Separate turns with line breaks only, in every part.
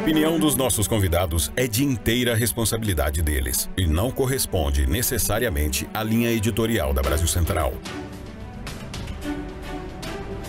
opinião dos nossos convidados é de inteira responsabilidade deles e não corresponde necessariamente à linha editorial da Brasil Central.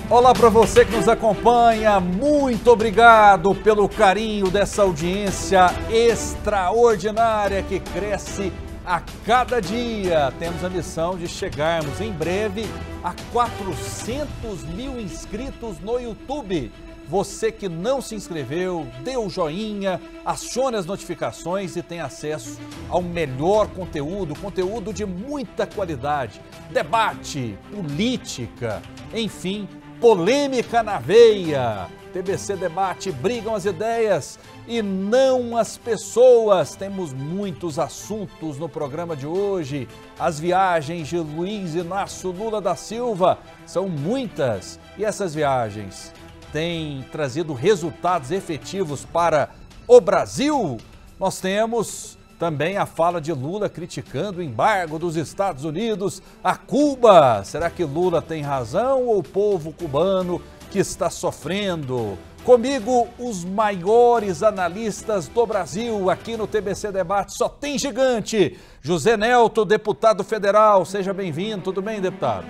Olá para você que nos acompanha, muito obrigado pelo carinho dessa audiência extraordinária que cresce a cada dia. Temos a missão de chegarmos em breve a 400 mil inscritos no YouTube. Você que não se inscreveu, dê o um joinha, acione as notificações e tem acesso ao melhor conteúdo, conteúdo de muita qualidade. Debate, política, enfim, polêmica na veia. TBC Debate, brigam as ideias e não as pessoas. Temos muitos assuntos no programa de hoje. As viagens de Luiz Inácio Lula da Silva são muitas e essas viagens tem trazido resultados efetivos para o Brasil? Nós temos também a fala de Lula criticando o embargo dos Estados Unidos a Cuba. Será que Lula tem razão ou o povo cubano que está sofrendo? Comigo, os maiores analistas do Brasil, aqui no TBC Debate, só tem gigante. José Nelto, deputado federal, seja bem-vindo. Tudo bem, deputado?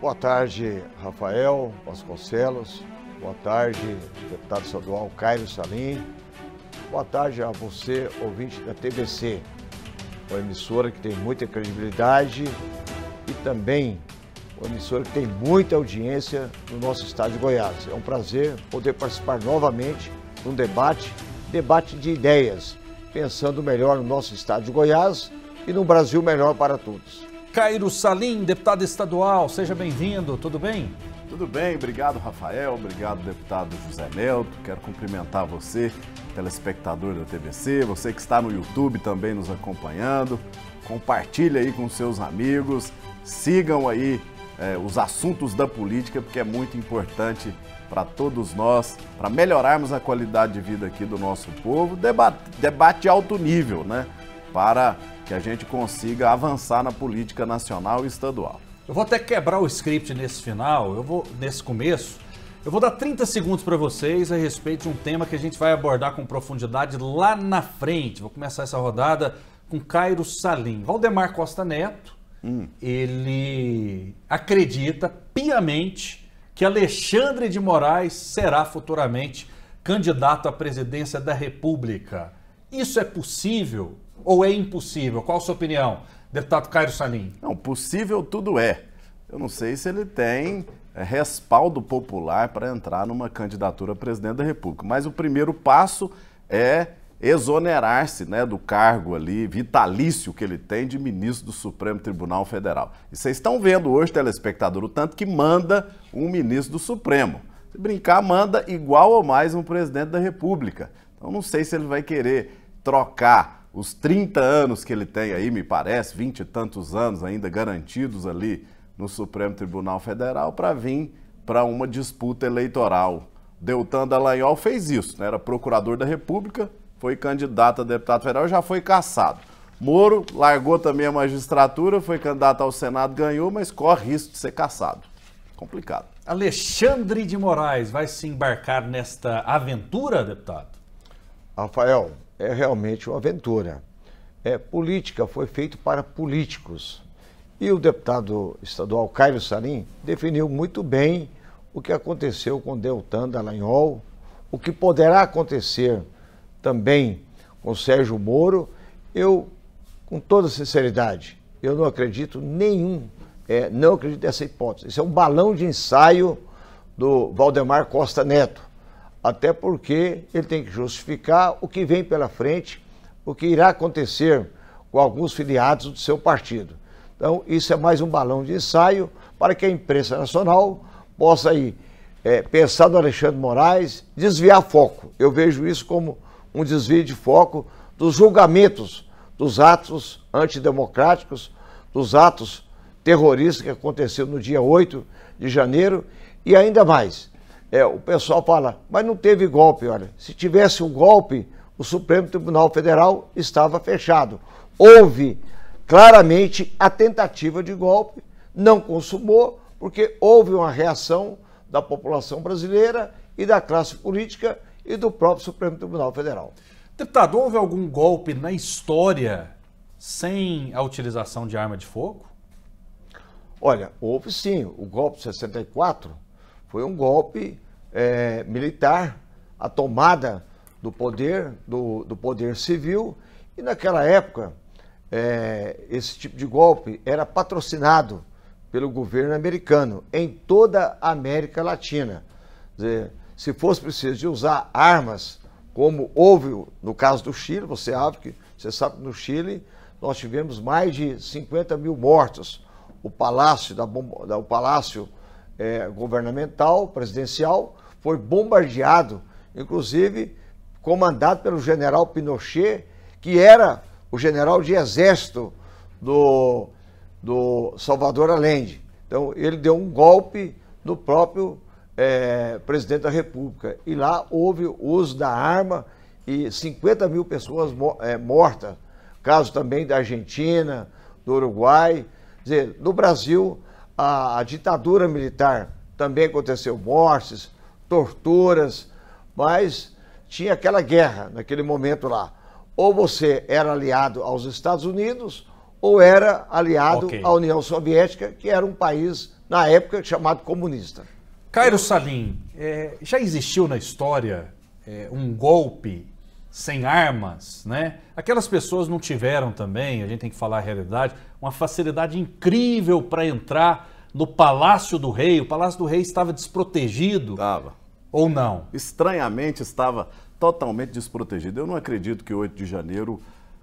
Boa tarde, Rafael Vasconcelos. Boa tarde, deputado estadual Caio Salim. Boa tarde a você, ouvinte da TBC, uma emissora que tem muita credibilidade e também uma emissora que tem muita audiência no nosso estado de Goiás. É um prazer poder participar novamente de um debate, debate de ideias, pensando melhor no nosso estado de Goiás e no Brasil melhor para todos.
Cairo Salim, deputado estadual, seja bem-vindo, tudo bem? Tudo bem, obrigado Rafael, obrigado deputado
José Nelto. Quero cumprimentar você, telespectador da TBC, você que está no YouTube também nos acompanhando. Compartilhe aí com seus amigos, sigam aí é, os assuntos da política, porque é muito importante para todos nós, para melhorarmos a qualidade de vida aqui do nosso povo, debate, debate alto nível, né? Para que a gente consiga avançar na política nacional e estadual.
Eu vou até quebrar o script nesse final, eu vou nesse começo. Eu vou dar 30 segundos para vocês a respeito de um tema que a gente vai abordar com profundidade lá na frente. Vou começar essa rodada com Cairo Salim. Valdemar Costa Neto, hum. ele acredita piamente que Alexandre de Moraes será futuramente candidato à presidência da República. Isso é possível? ou é impossível? Qual a sua opinião, deputado Cairo Salim? Não, possível tudo
é. Eu não sei se ele tem é, respaldo popular para entrar numa candidatura a presidente da República, mas o primeiro passo é exonerar-se né, do cargo ali vitalício que ele tem de ministro do Supremo Tribunal Federal. E vocês estão vendo hoje, telespectador, o tanto que manda um ministro do Supremo. Se brincar, manda igual ou mais um presidente da República. Então não sei se ele vai querer trocar os 30 anos que ele tem aí, me parece, 20 e tantos anos ainda garantidos ali no Supremo Tribunal Federal, para vir para uma disputa eleitoral. Deltan Dallagnol fez isso, né? era procurador da República, foi candidato a deputado federal já foi caçado. Moro largou também a magistratura, foi candidato ao Senado, ganhou, mas corre risco de ser caçado. Complicado.
Alexandre de Moraes vai se embarcar nesta aventura, deputado?
Rafael, é realmente uma aventura. É, política foi feito para políticos. E o deputado estadual Caio Salim definiu muito bem o que aconteceu com Deltan Dallagnol, o que poderá acontecer também com Sérgio Moro. Eu, com toda sinceridade, eu não acredito nenhum, é, não acredito nessa hipótese. Isso é um balão de ensaio do Valdemar Costa Neto até porque ele tem que justificar o que vem pela frente, o que irá acontecer com alguns filiados do seu partido. Então, isso é mais um balão de ensaio para que a imprensa nacional possa aí, é, pensar no Alexandre Moraes, desviar foco. Eu vejo isso como um desvio de foco dos julgamentos dos atos antidemocráticos, dos atos terroristas que aconteceram no dia 8 de janeiro e ainda mais é, o pessoal fala, mas não teve golpe, olha. Se tivesse um golpe, o Supremo Tribunal Federal estava fechado. Houve claramente a tentativa de golpe, não consumou, porque houve uma reação da população brasileira e da classe política e do próprio Supremo Tribunal Federal. Deputado, houve algum golpe na
história sem a utilização de arma de fogo? Olha, houve sim. O golpe de 64 foi um golpe é,
militar, a tomada do poder, do, do poder civil. E naquela época, é, esse tipo de golpe era patrocinado pelo governo americano em toda a América Latina. Dizer, se fosse preciso de usar armas, como houve no caso do Chile, você sabe que, você sabe que no Chile nós tivemos mais de 50 mil mortos. O palácio da, o palácio é, governamental, presidencial, foi bombardeado, inclusive comandado pelo general Pinochet, que era o general de exército do, do Salvador Allende. Então, ele deu um golpe no próprio é, presidente da República. E lá houve o uso da arma e 50 mil pessoas é, mortas. Caso também da Argentina, do Uruguai. Quer dizer, no Brasil, a, a ditadura militar também aconteceu mortes, torturas, mas tinha aquela guerra naquele momento lá. Ou você era aliado aos Estados Unidos ou era aliado okay. à União Soviética, que era
um país, na época, chamado comunista. Cairo Salim, é, já existiu na história é, um golpe sem armas, né? Aquelas pessoas não tiveram também, a gente tem que falar a realidade, uma facilidade incrível para entrar no Palácio do Rei. O Palácio do Rei estava desprotegido? Estava. Ou não?
Estranhamente estava totalmente desprotegido. Eu não acredito que 8 de janeiro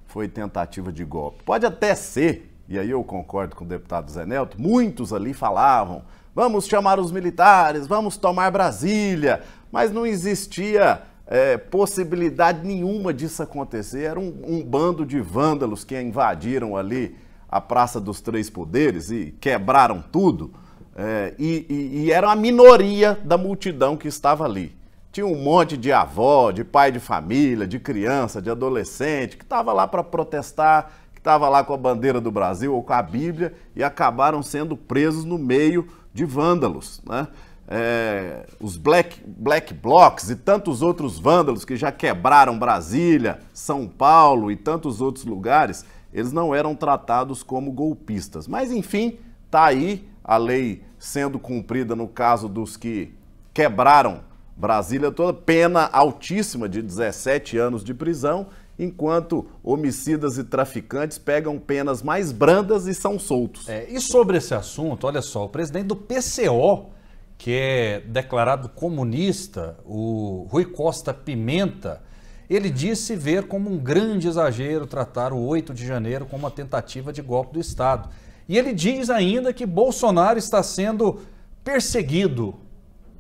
foi tentativa de golpe. Pode até ser, e aí eu concordo com o deputado Zé Nelto, muitos ali falavam, vamos chamar os militares, vamos tomar Brasília, mas não existia é, possibilidade nenhuma disso acontecer. Era um, um bando de vândalos que invadiram ali a Praça dos Três Poderes e quebraram tudo, é, e, e, e era a minoria da multidão que estava ali. Tinha um monte de avó, de pai de família, de criança, de adolescente, que estava lá para protestar, que estava lá com a bandeira do Brasil ou com a Bíblia e acabaram sendo presos no meio de vândalos. Né? É, os Black, Black Blocks e tantos outros vândalos que já quebraram Brasília, São Paulo e tantos outros lugares, eles não eram tratados como golpistas. Mas enfim, tá aí a lei sendo cumprida no caso dos que quebraram Brasília toda, pena altíssima de 17 anos de prisão, enquanto
homicidas e traficantes pegam penas mais brandas e são soltos. É, e sobre esse assunto, olha só, o presidente do PCO, que é declarado comunista, o Rui Costa Pimenta, ele disse ver como um grande exagero tratar o 8 de janeiro como uma tentativa de golpe do Estado. E ele diz ainda que Bolsonaro está sendo perseguido.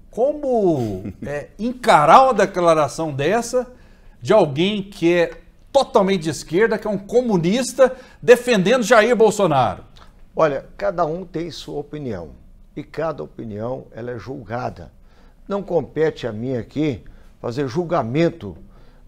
Como é, encarar uma declaração dessa de alguém que é totalmente de esquerda, que é um comunista, defendendo Jair Bolsonaro? Olha, cada um tem sua
opinião e cada opinião ela é julgada. Não compete a mim aqui fazer julgamento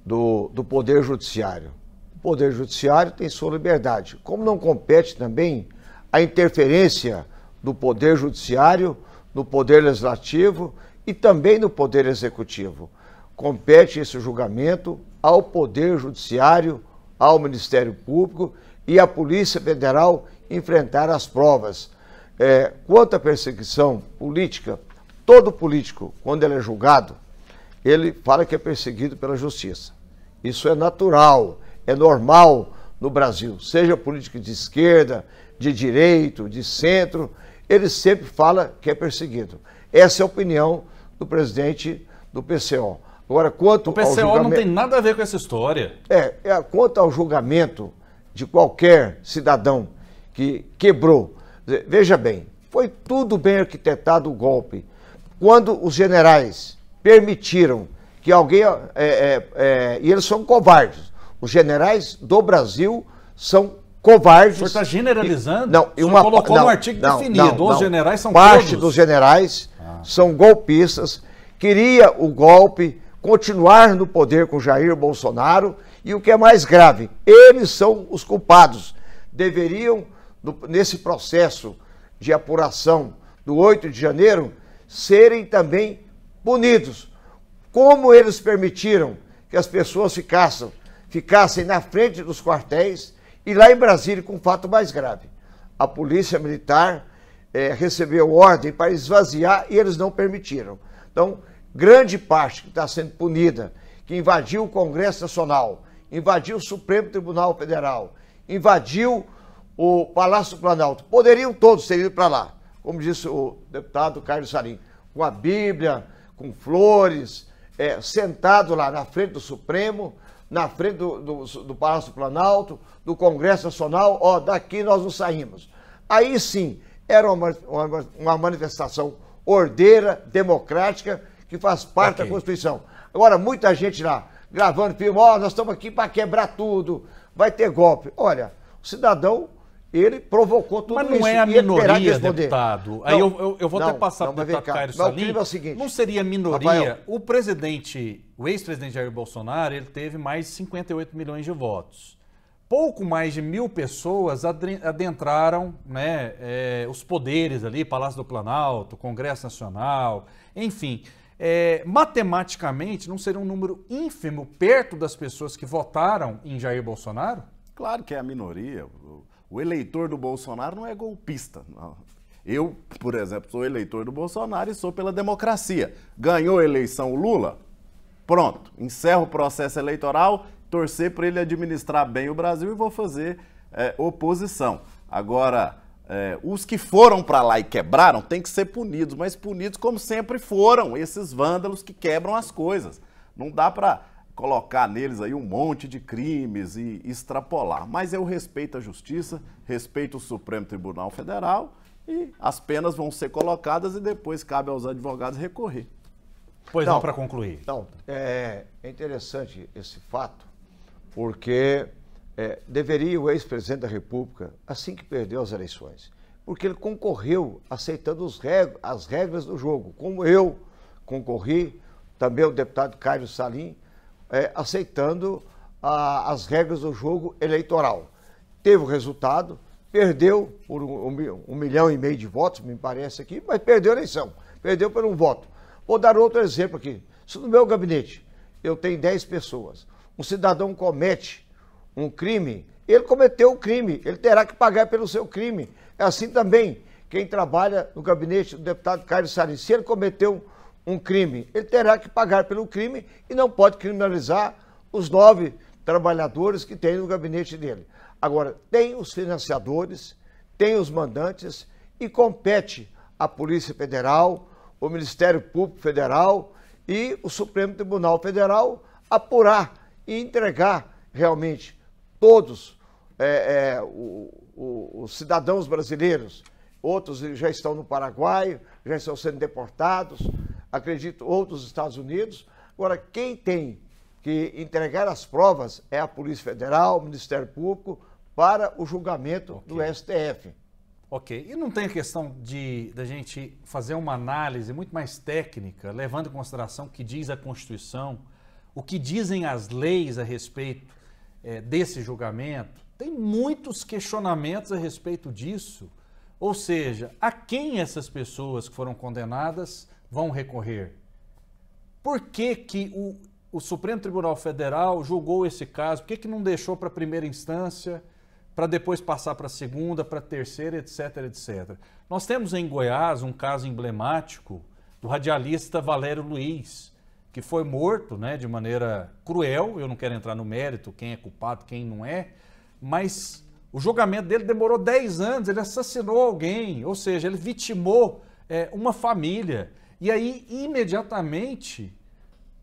do, do Poder Judiciário. O Poder Judiciário tem sua liberdade. Como não compete também a interferência do Poder Judiciário no Poder Legislativo e também no Poder Executivo. Compete esse julgamento ao Poder Judiciário, ao Ministério Público e à Polícia Federal enfrentar as provas. É, quanto à perseguição política, todo político, quando ele é julgado, ele fala que é perseguido pela justiça. Isso é natural, é normal no Brasil, seja político de esquerda, de direito, de centro, ele sempre fala que é perseguido. Essa é a opinião do presidente do PCO. Agora, quanto o PCO ao julgamento... não tem
nada a ver com essa história.
É, é, quanto ao julgamento de qualquer cidadão que quebrou. Veja bem, foi tudo bem arquitetado o golpe. Quando os generais permitiram que alguém. É, é, é, e eles são covardes. Os generais do Brasil são covardes. O senhor está
generalizando? E, não, e uma, colocou não, no artigo não, definido. Não, Os generais são Parte todos. dos
generais ah. são golpistas, queria o golpe, continuar no poder com Jair Bolsonaro. E o que é mais grave, eles são os culpados. Deveriam, no, nesse processo de apuração do 8 de janeiro, serem também punidos. Como eles permitiram que as pessoas ficassem, ficassem na frente dos quartéis e lá em Brasília com um fato mais grave. A polícia militar é, recebeu ordem para esvaziar e eles não permitiram. Então, grande parte que está sendo punida, que invadiu o Congresso Nacional, invadiu o Supremo Tribunal Federal, invadiu o Palácio Planalto, poderiam todos ter ido para lá, como disse o deputado Carlos Sarim, com a Bíblia, com flores, é, sentado lá na frente do Supremo, na frente do, do, do Palácio Planalto, do Congresso Nacional, ó, daqui nós não saímos. Aí sim, era uma, uma, uma manifestação ordeira, democrática, que faz parte okay. da Constituição. Agora, muita gente lá gravando filme, ó, oh, nós estamos aqui para quebrar tudo, vai ter golpe. Olha, o cidadão ele provocou tudo isso. Mas não isso. é a minoria, deputado. Não, Aí eu, eu, eu vou não, até passar para o deputado Caio Salim. É o
seguinte, não seria minoria. Rafael, o presidente, o ex-presidente Jair Bolsonaro, ele teve mais de 58 milhões de votos. Pouco mais de mil pessoas adentraram né, é, os poderes ali, Palácio do Planalto, Congresso Nacional, enfim. É, matematicamente, não seria um número ínfimo perto das pessoas que votaram em Jair Bolsonaro?
Claro que é a minoria. O eleitor do Bolsonaro não é golpista. Não. Eu, por exemplo, sou eleitor do Bolsonaro e sou pela democracia. Ganhou a eleição o Lula? Pronto, encerro o processo eleitoral, torcer para ele administrar bem o Brasil e vou fazer é, oposição. Agora, é, os que foram para lá e quebraram têm que ser punidos, mas punidos como sempre foram esses vândalos que quebram as coisas. Não dá para colocar neles aí um monte de crimes e extrapolar. Mas eu respeito a justiça, respeito o Supremo Tribunal Federal e as penas vão ser colocadas e depois cabe aos advogados recorrer.
Pois não, então, para concluir.
Então,
é, é, interessante
esse fato, porque é, deveria o ex-presidente da República, assim que perdeu as eleições, porque ele concorreu aceitando reg as regras do jogo, como eu concorri, também o deputado Caio Salim, é, aceitando a, as regras do jogo eleitoral. Teve o resultado, perdeu por um, um, um, milhão e meio de votos, me parece aqui, mas perdeu a eleição, perdeu por um voto. Vou dar outro exemplo aqui. Se no meu gabinete eu tenho 10 pessoas, um cidadão comete um crime, ele cometeu o um crime, ele terá que pagar pelo seu crime. É assim também quem trabalha no gabinete do deputado Carlos Sarin. Se ele cometeu um crime, ele terá que pagar pelo crime e não pode criminalizar os nove trabalhadores que tem no gabinete dele. Agora, tem os financiadores, tem os mandantes e compete a Polícia Federal, o Ministério Público Federal e o Supremo Tribunal Federal apurar e entregar realmente todos é, é, o, o, os cidadãos brasileiros. Outros já estão no Paraguai, já estão sendo deportados, acredito, outros Estados Unidos. Agora, quem tem que entregar as provas é a Polícia Federal, o Ministério Público, para o julgamento okay. do STF.
Ok. E não tem questão de da gente fazer uma análise muito mais técnica, levando em consideração o que diz a Constituição, o que dizem as leis a respeito é, desse julgamento? Tem muitos questionamentos a respeito disso. Ou seja, a quem essas pessoas que foram condenadas vão recorrer. Por que, que o, o Supremo Tribunal Federal julgou esse caso? Por que, que não deixou para a primeira instância, para depois passar para a segunda, para a terceira, etc, etc? Nós temos em Goiás um caso emblemático do radialista Valério Luiz, que foi morto né, de maneira cruel. Eu não quero entrar no mérito, quem é culpado, quem não é, mas o julgamento dele demorou 10 anos, ele assassinou alguém, ou seja, ele vitimou é, uma família. E aí, imediatamente,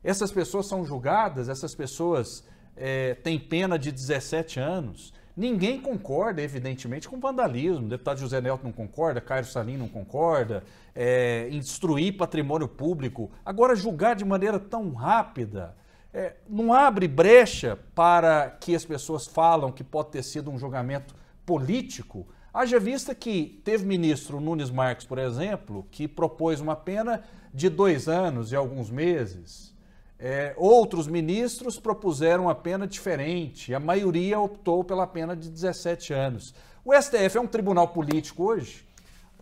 essas pessoas são julgadas, essas pessoas é, têm pena de 17 anos. Ninguém concorda, evidentemente, com vandalismo. O deputado José Nelto não concorda, Cairo Salim não concorda, é, instruir patrimônio público. Agora, julgar de maneira tão rápida é, não abre brecha para que as pessoas falam que pode ter sido um julgamento político Haja vista que teve ministro Nunes Marques, por exemplo, que propôs uma pena de dois anos e alguns meses. É, outros ministros propuseram uma pena diferente, a maioria optou pela pena de 17 anos. O STF é um tribunal político hoje?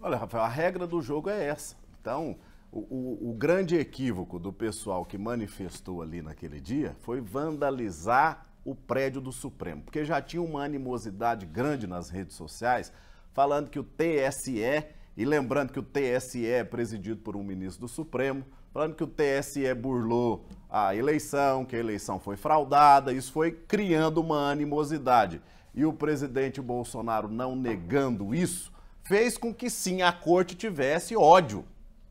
Olha, Rafael, a
regra do jogo é essa. Então, o, o, o grande equívoco do pessoal que manifestou ali naquele dia foi vandalizar o prédio do Supremo, porque já tinha uma animosidade grande nas redes sociais falando que o TSE, e lembrando que o TSE é presidido por um ministro do Supremo, falando que o TSE burlou a eleição, que a eleição foi fraudada, isso foi criando uma animosidade. E o presidente Bolsonaro não negando isso, fez com que sim a corte tivesse ódio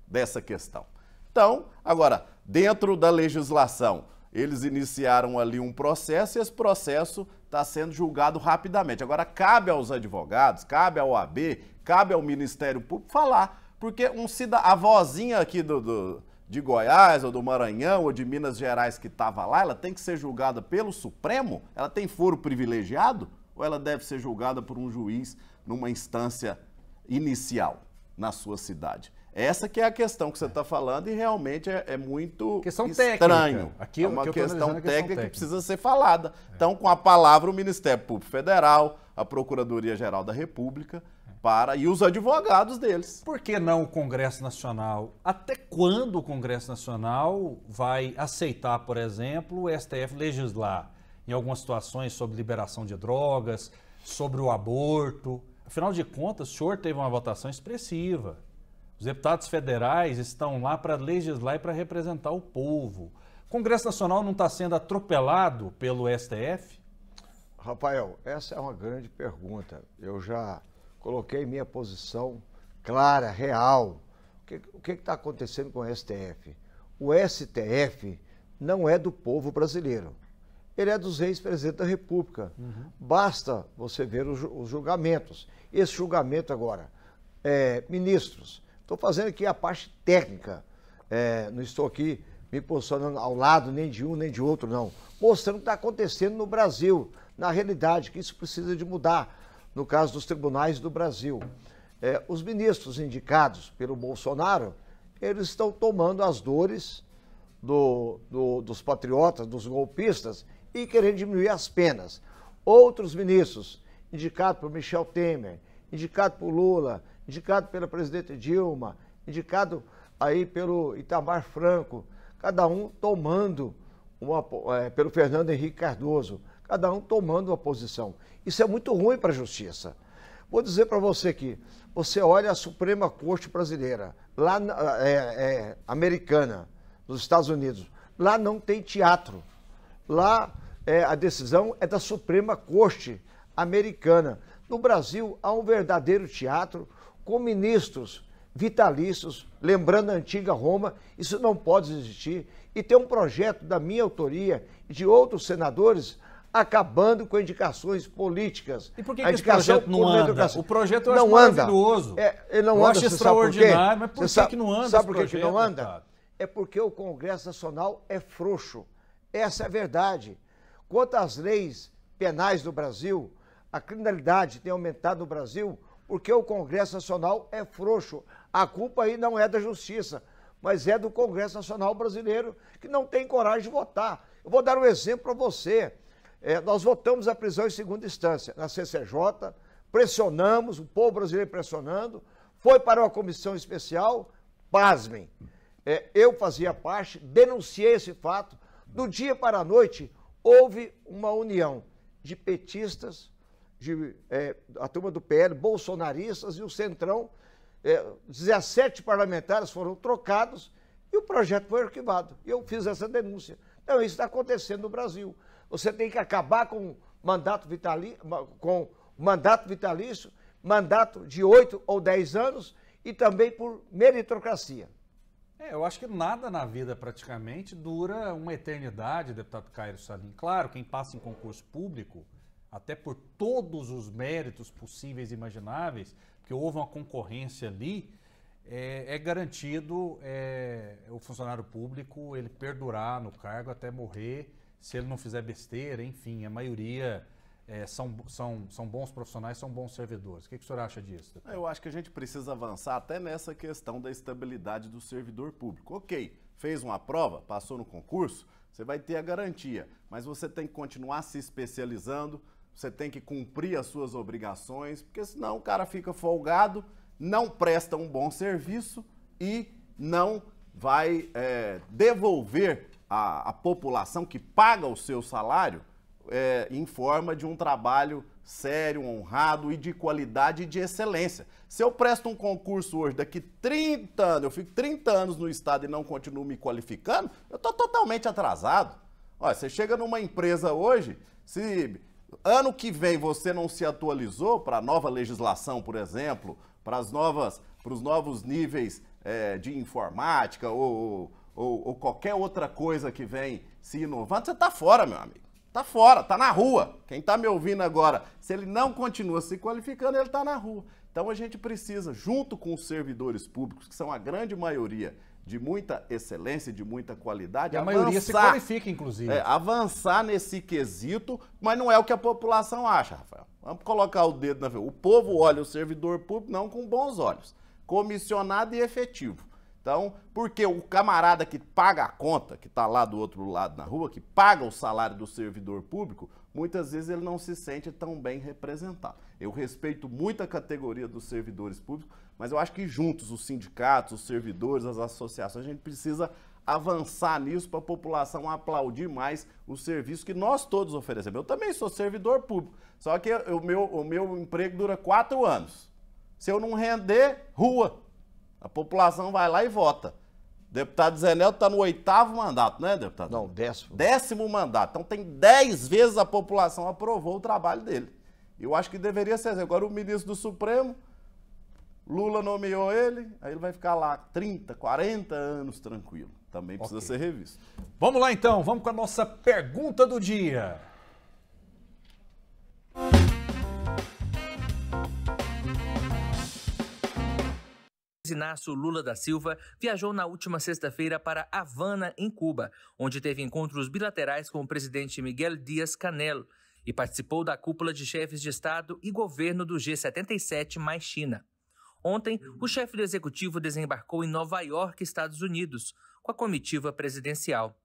dessa questão. Então, agora, dentro da legislação, eles iniciaram ali um processo e esse processo está sendo julgado rapidamente. Agora, cabe aos advogados, cabe ao AB, cabe ao Ministério Público falar, porque um cida... a vozinha aqui do, do, de Goiás, ou do Maranhão, ou de Minas Gerais que estava lá, ela tem que ser julgada pelo Supremo? Ela tem foro privilegiado? Ou ela deve ser julgada por um juiz numa instância inicial na sua cidade? Essa que é a questão que você está falando e realmente é, é muito questão estranho. Técnica. é uma questão, técnica, questão técnica que precisa ser falada. É. Então, com a palavra, o Ministério Público Federal, a Procuradoria-Geral da República
para e os advogados deles. Por que não o Congresso Nacional? Até quando o Congresso Nacional vai aceitar, por exemplo, o STF legislar em algumas situações sobre liberação de drogas, sobre o aborto? Afinal de contas, o senhor teve uma votação expressiva. Os deputados federais estão lá para legislar e para representar o povo. O Congresso Nacional não está sendo atropelado pelo STF? Rafael, essa
é uma grande pergunta. Eu já coloquei minha posição clara, real. O que está acontecendo com o STF? O STF não é do povo brasileiro. Ele é dos ex-presidentes da República. Uhum. Basta você ver os, os julgamentos. Esse julgamento agora, é, ministros, Estou fazendo aqui a parte técnica. É, não estou aqui me posicionando ao lado nem de um nem de outro, não. Mostrando o que está acontecendo no Brasil, na realidade, que isso precisa de mudar, no caso dos tribunais do Brasil. É, os ministros indicados pelo Bolsonaro, eles estão tomando as dores do, do, dos patriotas, dos golpistas, e querendo diminuir as penas. Outros ministros, indicados por Michel Temer, indicados por Lula, indicado pela presidente Dilma, indicado aí pelo Itamar Franco, cada um tomando uma, é, pelo Fernando Henrique Cardoso, cada um tomando uma posição. Isso é muito ruim para a justiça. Vou dizer para você que você olha a Suprema Corte brasileira, lá é, é, americana, nos Estados Unidos, lá não tem teatro. Lá é, a decisão é da Suprema Corte americana. No Brasil há um verdadeiro teatro, com ministros vitalícios, lembrando a antiga Roma, isso não pode existir. E tem um projeto da minha autoria e de outros senadores acabando com indicações políticas. E por que, que esse projeto não anda? O projeto eu não acho anda. maravilhoso. É, ele não eu anda, acho extraordinário, mas por que, sabe, que não anda Sabe por que não anda? É porque o Congresso Nacional é frouxo. Essa é a verdade. Quanto às leis penais do Brasil, a criminalidade tem aumentado no Brasil, porque o Congresso Nacional é frouxo. A culpa aí não é da Justiça, mas é do Congresso Nacional Brasileiro, que não tem coragem de votar. Eu vou dar um exemplo para você. É, nós votamos a prisão em segunda instância, na CCJ, pressionamos, o povo brasileiro pressionando, foi para uma comissão especial, pasmem. É, eu fazia parte, denunciei esse fato. Do dia para a noite, houve uma união de petistas, de, é, a turma do PL, bolsonaristas e o Centrão. É, 17 parlamentares foram trocados e o projeto foi arquivado. Eu fiz essa denúncia. Então, isso está acontecendo no Brasil. Você tem que acabar com mandato vitalício, com mandato vitalício, mandato de 8 ou 10 anos e também
por meritocracia. É, eu acho que nada na vida praticamente dura uma eternidade, deputado Cairo Salim. Claro, quem passa em concurso público até por todos os méritos possíveis e imagináveis, porque houve uma concorrência ali, é, é garantido é, o funcionário público ele perdurar no cargo até morrer, se ele não fizer besteira, enfim, a maioria é, são, são, são bons profissionais, são bons servidores. O que, que o senhor acha disso?
Eu acho que a gente precisa avançar até nessa questão da estabilidade do servidor público. Ok, fez uma prova, passou no concurso, você vai ter a garantia, mas você tem que continuar se especializando, você tem que cumprir as suas obrigações, porque senão o cara fica folgado, não presta um bom serviço e não vai é, devolver a, a, população que paga o seu salário é, em forma de um trabalho sério, honrado e de qualidade e de excelência. Se eu presto um concurso hoje, daqui 30 anos, eu fico 30 anos no Estado e não continuo me qualificando, eu estou totalmente atrasado. Olha, você chega numa empresa hoje, se Ano que vem você não se atualizou para a nova legislação, por exemplo, para as novas, para os novos níveis é, de informática ou, ou, ou, qualquer outra coisa que vem se inovando, você está fora, meu amigo. Está fora, está na rua. Quem está me ouvindo agora, se ele não continua se qualificando, ele está na rua. Então a gente precisa, junto com os servidores públicos, que são a grande maioria de muita excelência, de muita qualidade. E a avançar, maioria se qualifica, inclusive. É, avançar nesse quesito, mas não é o que a população acha, Rafael. Vamos colocar o dedo na O povo olha o servidor público não com bons olhos, comissionado e efetivo. Então, porque o camarada que paga a conta, que está lá do outro lado na rua, que paga o salário do servidor público, muitas vezes ele não se sente tão bem representado. Eu respeito muito a categoria dos servidores públicos, mas eu acho que juntos, os sindicatos, os servidores, as associações, a gente precisa avançar nisso para a população aplaudir mais o serviço que nós todos oferecemos. Eu também sou servidor público, só que o meu, o meu emprego dura quatro anos. Se eu não render, rua. A população vai lá e vota. Deputado Zenel está no oitavo mandato, né, deputado? Não, décimo. Décimo mandato. Então tem dez vezes a população aprovou o trabalho dele. Eu acho que deveria ser. Assim. Agora o ministro do Supremo Lula nomeou ele, aí ele vai ficar lá 30, 40 anos tranquilo. Também precisa okay. ser revisto. Vamos lá então,
vamos com a nossa pergunta do dia.
Inácio Lula da Silva viajou na última sexta-feira para Havana, em Cuba, onde teve encontros bilaterais com o presidente Miguel Díaz Canel e participou da cúpula de chefes de Estado e governo do G77 mais China. Ontem, o chefe do executivo desembarcou em Nova York, Estados Unidos, com a comitiva presidencial.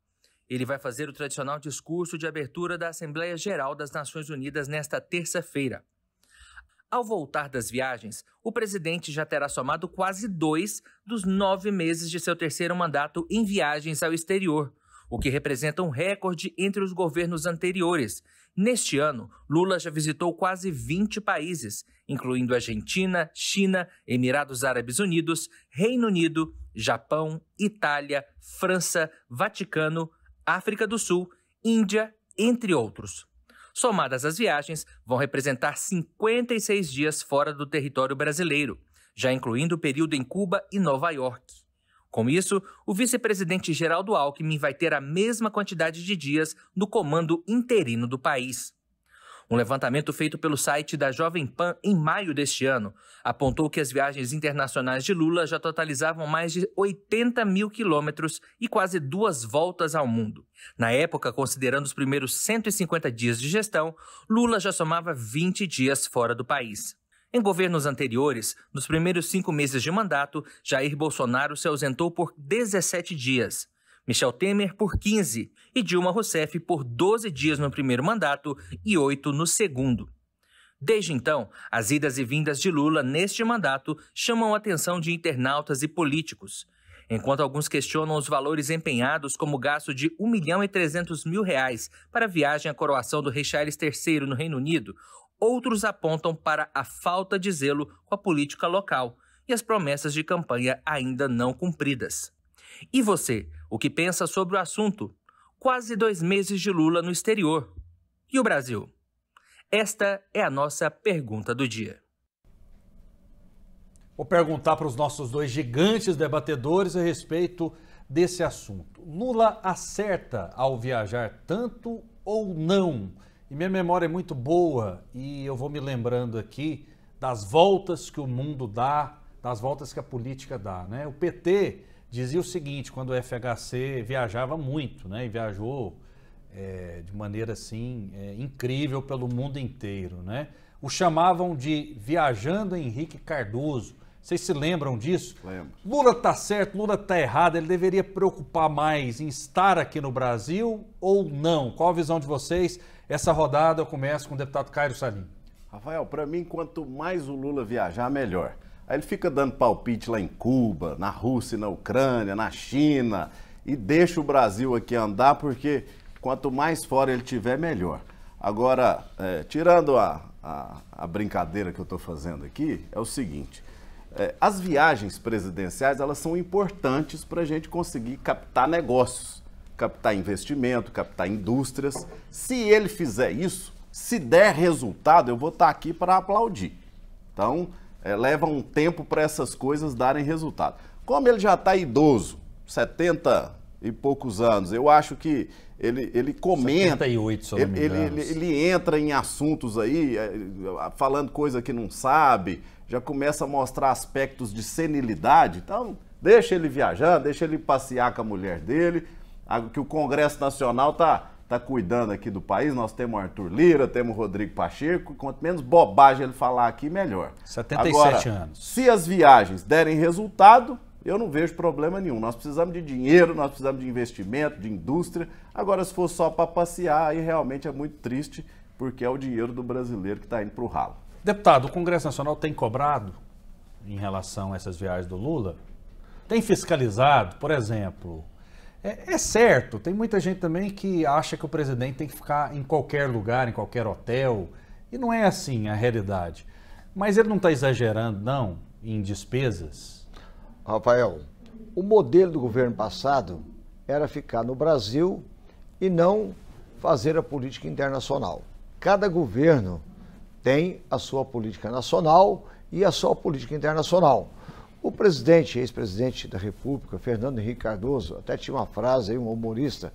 Ele vai fazer o tradicional discurso de abertura da Assembleia Geral das Nações Unidas nesta terça-feira. Ao voltar das viagens, o presidente já terá somado quase dois dos nove meses de seu terceiro mandato em viagens ao exterior, o que representa um recorde entre os governos anteriores Neste ano, Lula já visitou quase 20 países, incluindo Argentina, China, Emirados Árabes Unidos, Reino Unido, Japão, Itália, França, Vaticano, África do Sul, Índia, entre outros. Somadas as viagens, vão representar 56 dias fora do território brasileiro, já incluindo o período em Cuba e Nova York. Com isso, o vice-presidente Geraldo Alckmin vai ter a mesma quantidade de dias no comando interino do país. Um levantamento feito pelo site da Jovem Pan em maio deste ano apontou que as viagens internacionais de Lula já totalizavam mais de 80 mil quilômetros e quase duas voltas ao mundo. Na época, considerando os primeiros 150 dias de gestão, Lula já somava 20 dias fora do país. Em governos anteriores, nos primeiros cinco meses de mandato, Jair Bolsonaro se ausentou por 17 dias, Michel Temer por 15 e Dilma Rousseff por 12 dias no primeiro mandato e 8 no segundo. Desde então, as idas e vindas de Lula neste mandato chamam a atenção de internautas e políticos. Enquanto alguns questionam os valores empenhados, como o gasto de 1 milhão e 300 mil reais para a viagem à coroação do rei Charles III no Reino Unido, outros apontam para a falta de zelo com a política local e as promessas de campanha ainda não cumpridas. E você, o que pensa sobre o assunto? Quase dois meses de Lula no exterior. E o Brasil? Esta é a nossa pergunta do dia. Vou perguntar para os nossos dois
gigantes debatedores a respeito desse assunto. Lula acerta ao viajar tanto ou não? E minha memória é muito boa e eu vou me lembrando aqui das voltas que o mundo dá, das voltas que a política dá. Né? O PT dizia o seguinte quando o FHC viajava muito, né? E viajou é, de maneira assim é, incrível pelo mundo inteiro, né? O chamavam de viajando Henrique Cardoso vocês se lembram disso? Lembro. Lula tá certo, Lula tá errado, ele deveria preocupar mais em estar aqui no Brasil ou não? Qual a visão de vocês? Essa rodada eu começo com o deputado Cairo Salim.
Rafael, para mim, quanto mais o Lula viajar, melhor. Aí ele fica dando palpite lá em Cuba, na Rússia, na Ucrânia, na China e deixa o Brasil aqui andar, porque quanto mais fora ele tiver, melhor. Agora, é, tirando a, a, a brincadeira que eu estou fazendo aqui, é o seguinte: é, as viagens presidenciais elas são importantes para a gente conseguir captar negócios, captar investimento, captar indústrias. Se ele fizer isso, se der resultado, eu vou estar tá aqui para aplaudir. Então, é, leva um tempo para essas coisas darem resultado. Como ele já está idoso, 70 e poucos anos, eu acho que ele, ele comenta.
78, se ele, ele, ele,
ele entra em assuntos aí, é, falando coisa que não sabe já começa a mostrar aspectos de senilidade. Então, deixa ele viajar, deixa ele passear com a mulher dele, que o Congresso Nacional está tá cuidando aqui do país. Nós temos Arthur Lira, temos Rodrigo Pacheco. Quanto menos bobagem ele falar aqui, melhor. 77 Agora, anos. Se as viagens derem resultado, eu não vejo problema nenhum. Nós precisamos de dinheiro, nós precisamos de investimento, de indústria. Agora, se for só para passear, aí realmente é muito triste, porque é o dinheiro do brasileiro que está indo para o
ralo. Deputado, o Congresso Nacional tem cobrado em relação a essas viagens do Lula? Tem fiscalizado, por exemplo? É, é, certo, tem muita gente também que acha que o presidente tem que ficar em qualquer lugar, em qualquer hotel, e não é assim a realidade. Mas ele não está exagerando, não, em despesas? Rafael, o modelo do governo passado era ficar no Brasil
e não fazer a política internacional. Cada governo tem a sua política nacional e a sua política internacional. O presidente, ex-presidente da República, Fernando Henrique Cardoso, até tinha uma frase aí, um humorista,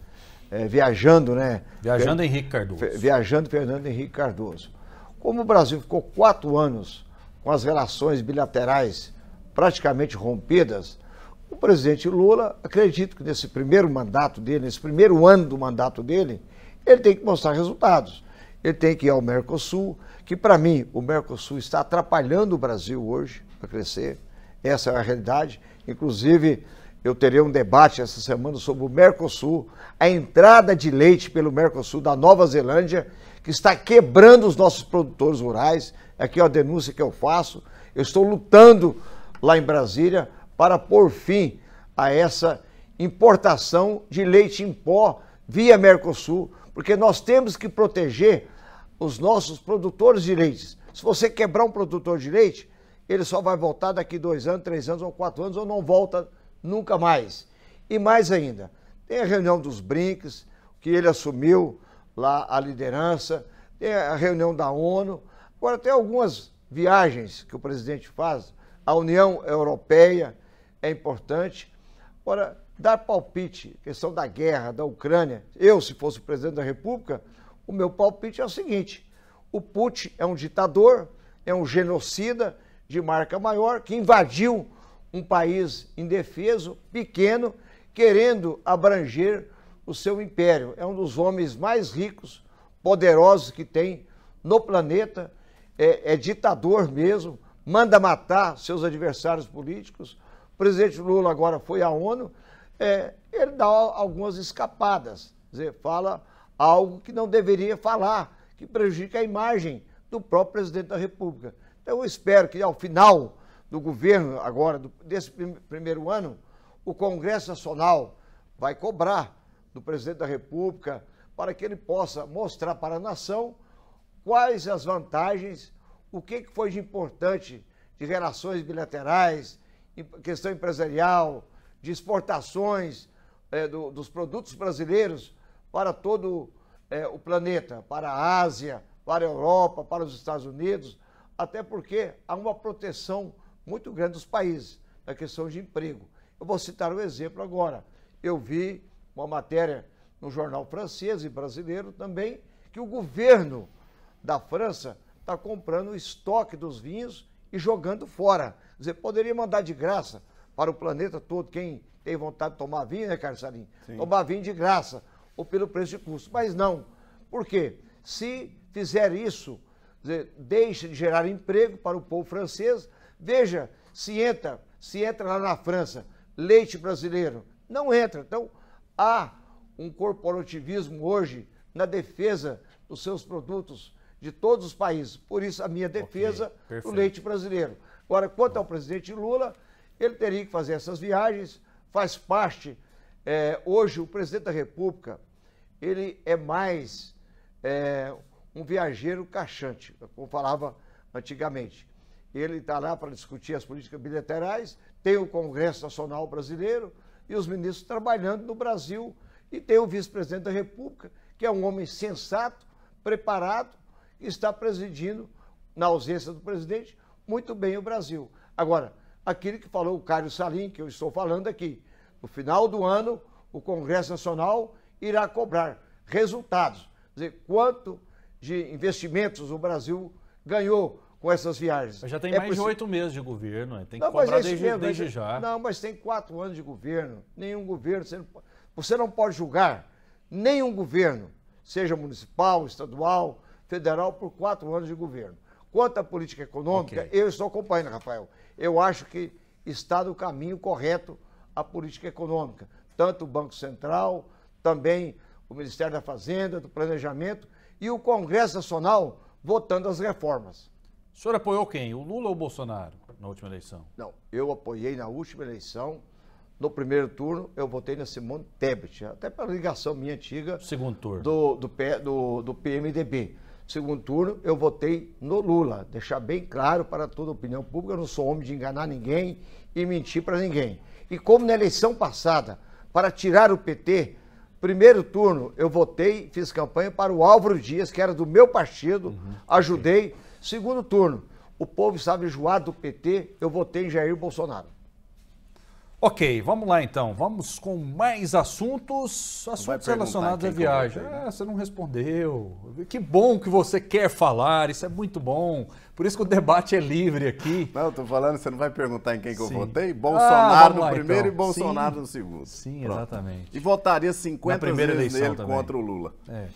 é, viajando, né? Viajando
Henrique Cardoso.
Viajando Fernando Henrique Cardoso. Como o Brasil ficou quatro anos com as relações bilaterais praticamente rompidas, o presidente Lula, acredito que nesse primeiro mandato dele, nesse primeiro ano do mandato dele, ele tem que mostrar resultados. Ele tem que ir ao Mercosul, que para mim o Mercosul está atrapalhando o Brasil hoje para crescer. Essa é a realidade. Inclusive, eu terei um debate essa semana sobre o Mercosul, a entrada de leite pelo Mercosul da Nova Zelândia, que está quebrando os nossos produtores rurais. Aqui é a denúncia que eu faço. Eu estou lutando lá em Brasília para pôr fim a essa importação de leite em pó via Mercosul, porque nós temos que proteger os nossos produtores de leite. Se você quebrar um produtor de leite, ele só vai voltar daqui dois anos, três anos ou quatro anos, ou não volta nunca mais. E mais ainda, tem a reunião dos brinques, que ele assumiu lá a liderança, tem a reunião da ONU, agora tem algumas viagens que o presidente faz, a União Europeia é importante. Agora, dar palpite, questão da guerra, da Ucrânia, eu, se fosse o presidente da República, o meu palpite é o seguinte: o Putin é um ditador, é um genocida de marca maior que invadiu um país indefeso, pequeno, querendo abranger o seu império. É um dos homens mais ricos, poderosos que tem no planeta, é, é ditador mesmo, manda matar seus adversários políticos. O presidente Lula agora foi à ONU, é, ele dá algumas escapadas, dizer, fala algo que não deveria falar, que prejudica a imagem do próprio presidente da República. Então, eu espero que ao final do governo, agora, do, desse prim primeiro ano, o Congresso Nacional vai cobrar do presidente da República para que ele possa mostrar para a nação quais as vantagens, o que foi de importante de relações bilaterais, questão empresarial, de exportações é, do, dos produtos brasileiros para todo é, o planeta, para a Ásia, para a Europa, para os Estados Unidos, até porque há uma proteção muito grande dos países na questão de emprego. Eu vou citar um exemplo agora. Eu vi uma matéria no jornal francês e brasileiro também que o governo da França está comprando o estoque dos vinhos e jogando fora. Quer dizer, poderia mandar de graça para o planeta todo quem tem vontade de tomar vinho, né, Carçarim? Tomar vinho de graça ou pelo preço de custo. Mas não. Por quê? Se fizer isso, deixa de gerar emprego para o povo francês. Veja, se entra, se entra lá na França leite brasileiro, não entra. Então, há um corporativismo hoje na defesa dos seus produtos de todos os países. Por isso, a minha defesa okay, do leite brasileiro. Agora, quanto ao presidente Lula, ele teria que fazer essas viagens, faz parte é, hoje, o presidente da República, ele é mais é, um viajeiro caixante, como falava antigamente. Ele está lá para discutir as políticas bilaterais, tem o Congresso Nacional Brasileiro e os ministros trabalhando no Brasil, e tem o vice-presidente da República, que é um homem sensato, preparado, e está presidindo, na ausência do presidente, muito bem o Brasil. Agora, aquilo que falou o Cário Salim, que eu estou falando aqui, no final do ano, o Congresso Nacional irá cobrar resultados, dizer, quanto de investimentos o Brasil ganhou com essas viagens. Já tem é mais de oito
meses de governo, né? tem que não, cobrar desde, mesmo, desde, já.
Não, mas tem quatro anos de governo, nenhum governo, você não, você não pode julgar nenhum governo, seja municipal, estadual, federal, por quatro anos de governo. Quanto à política econômica, okay. eu estou acompanhando, Rafael. Eu acho que está no caminho correto a política econômica, tanto o Banco Central, também o Ministério da Fazenda, do Planejamento e o Congresso Nacional votando as reformas. O senhor apoiou quem? O Lula ou o Bolsonaro na última eleição? Não, eu apoiei na última eleição. No primeiro turno, eu votei na Simone Tebet, até pela ligação minha antiga. Segundo turno. Do, do, do, do PMDB. Segundo turno, eu votei no Lula. Deixar bem claro para toda a opinião pública, eu não sou homem de enganar ninguém e mentir para ninguém. E como na eleição passada, para tirar o PT, primeiro turno eu votei, fiz campanha para o Álvaro Dias, que era do meu partido, uhum. ajudei. Segundo turno, o povo estava enjoado do PT, eu votei em Jair Bolsonaro.
Ok, vamos lá então. Vamos com mais assuntos, assuntos relacionados à viagem. Você, né? Ah, você não respondeu. Que bom que você quer falar, isso é muito bom. Por isso que o debate é livre aqui. Não, estou falando, você não vai perguntar em quem que eu votei? Ah, Bolsonaro
ah, lá, no primeiro então. e Bolsonaro Sim. no segundo. Sim, Pronto. exatamente. E votaria 50 Na primeira vezes eleição nele também. contra
o Lula. É.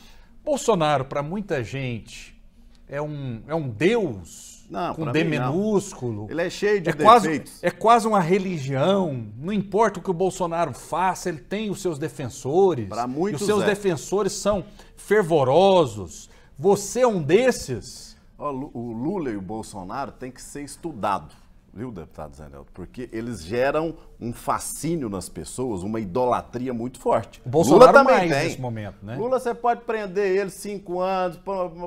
Bolsonaro, para muita gente, é um, é um deus não, com D minúsculo. Ele é cheio de é defeitos. Quase, é quase uma religião. Não importa o que o Bolsonaro faça, ele tem os seus defensores. Para muitos, e os seus é. defensores são fervorosos. Você é um desses? O Lula
e o Bolsonaro tem que ser estudado, viu, deputado Zé Porque eles geram um fascínio nas pessoas, uma idolatria muito forte. O Bolsonaro Lula também mais tem. nesse momento, né? Lula, você pode prender ele cinco anos,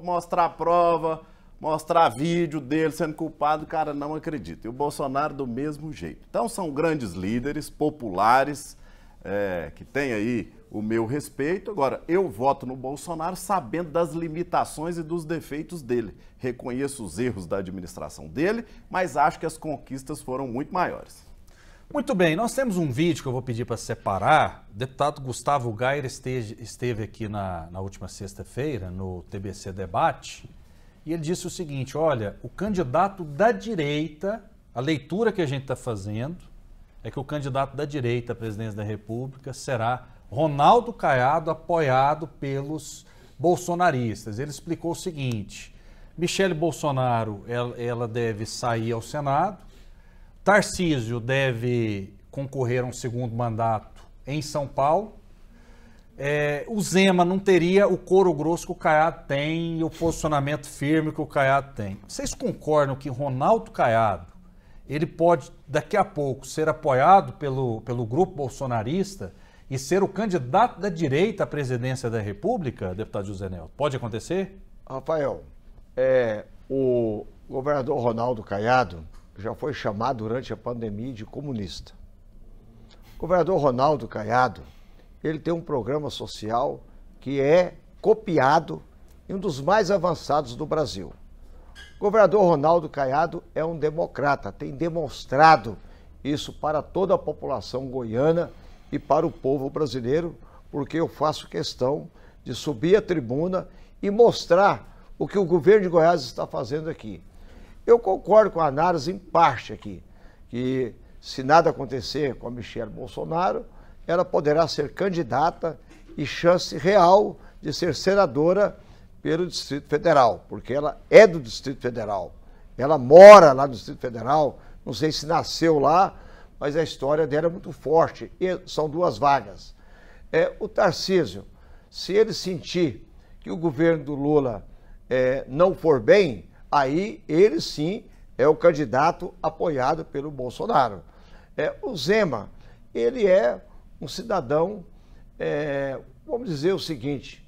mostrar a prova, mostrar vídeo dele sendo culpado, o cara não acredita. E o Bolsonaro do mesmo jeito. Então são grandes líderes, populares, é, que têm aí o meu respeito. Agora, eu voto no Bolsonaro sabendo das limitações e dos defeitos dele. Reconheço os erros da administração dele, mas acho que as conquistas foram muito maiores.
Muito bem, nós temos um vídeo que eu vou pedir para separar. O deputado Gustavo Gaira esteve aqui na, na última sexta-feira, no TBC Debate e ele disse o seguinte: olha, o candidato da direita, a leitura que a gente está fazendo é que o candidato da direita à presidência da República será Ronaldo Caiado, apoiado pelos bolsonaristas. Ele explicou o seguinte: Michele Bolsonaro ela, ela deve sair ao Senado, Tarcísio deve concorrer a um segundo mandato em São Paulo é, o Zema não teria o couro grosso que o Caiado tem e o posicionamento firme que o Caiado tem. Vocês concordam que Ronaldo Caiado, ele pode daqui a pouco ser apoiado pelo, pelo grupo bolsonarista e ser o candidato da direita à presidência da República, deputado José Nelson? Pode acontecer?
Rafael, é, o governador Ronaldo Caiado já foi chamado durante a pandemia de comunista. O governador Ronaldo Caiado ele tem um programa social que é copiado e um dos mais avançados do Brasil. O governador Ronaldo Caiado é um democrata, tem demonstrado isso para toda a população goiana e para o povo brasileiro, porque eu faço questão de subir a tribuna e mostrar o que o governo de Goiás está fazendo aqui. Eu concordo com a análise em parte aqui, que se nada acontecer com a Michelle Bolsonaro, ela poderá ser candidata e chance real de ser senadora pelo Distrito Federal, porque ela é do Distrito Federal. Ela mora lá no Distrito Federal, não sei se nasceu lá, mas a história dela é muito forte e são duas vagas. É, o Tarcísio, se ele sentir que o governo do Lula é, não for bem, aí ele sim é o candidato apoiado pelo Bolsonaro. É, o Zema, ele é um cidadão, é, vamos dizer o seguinte,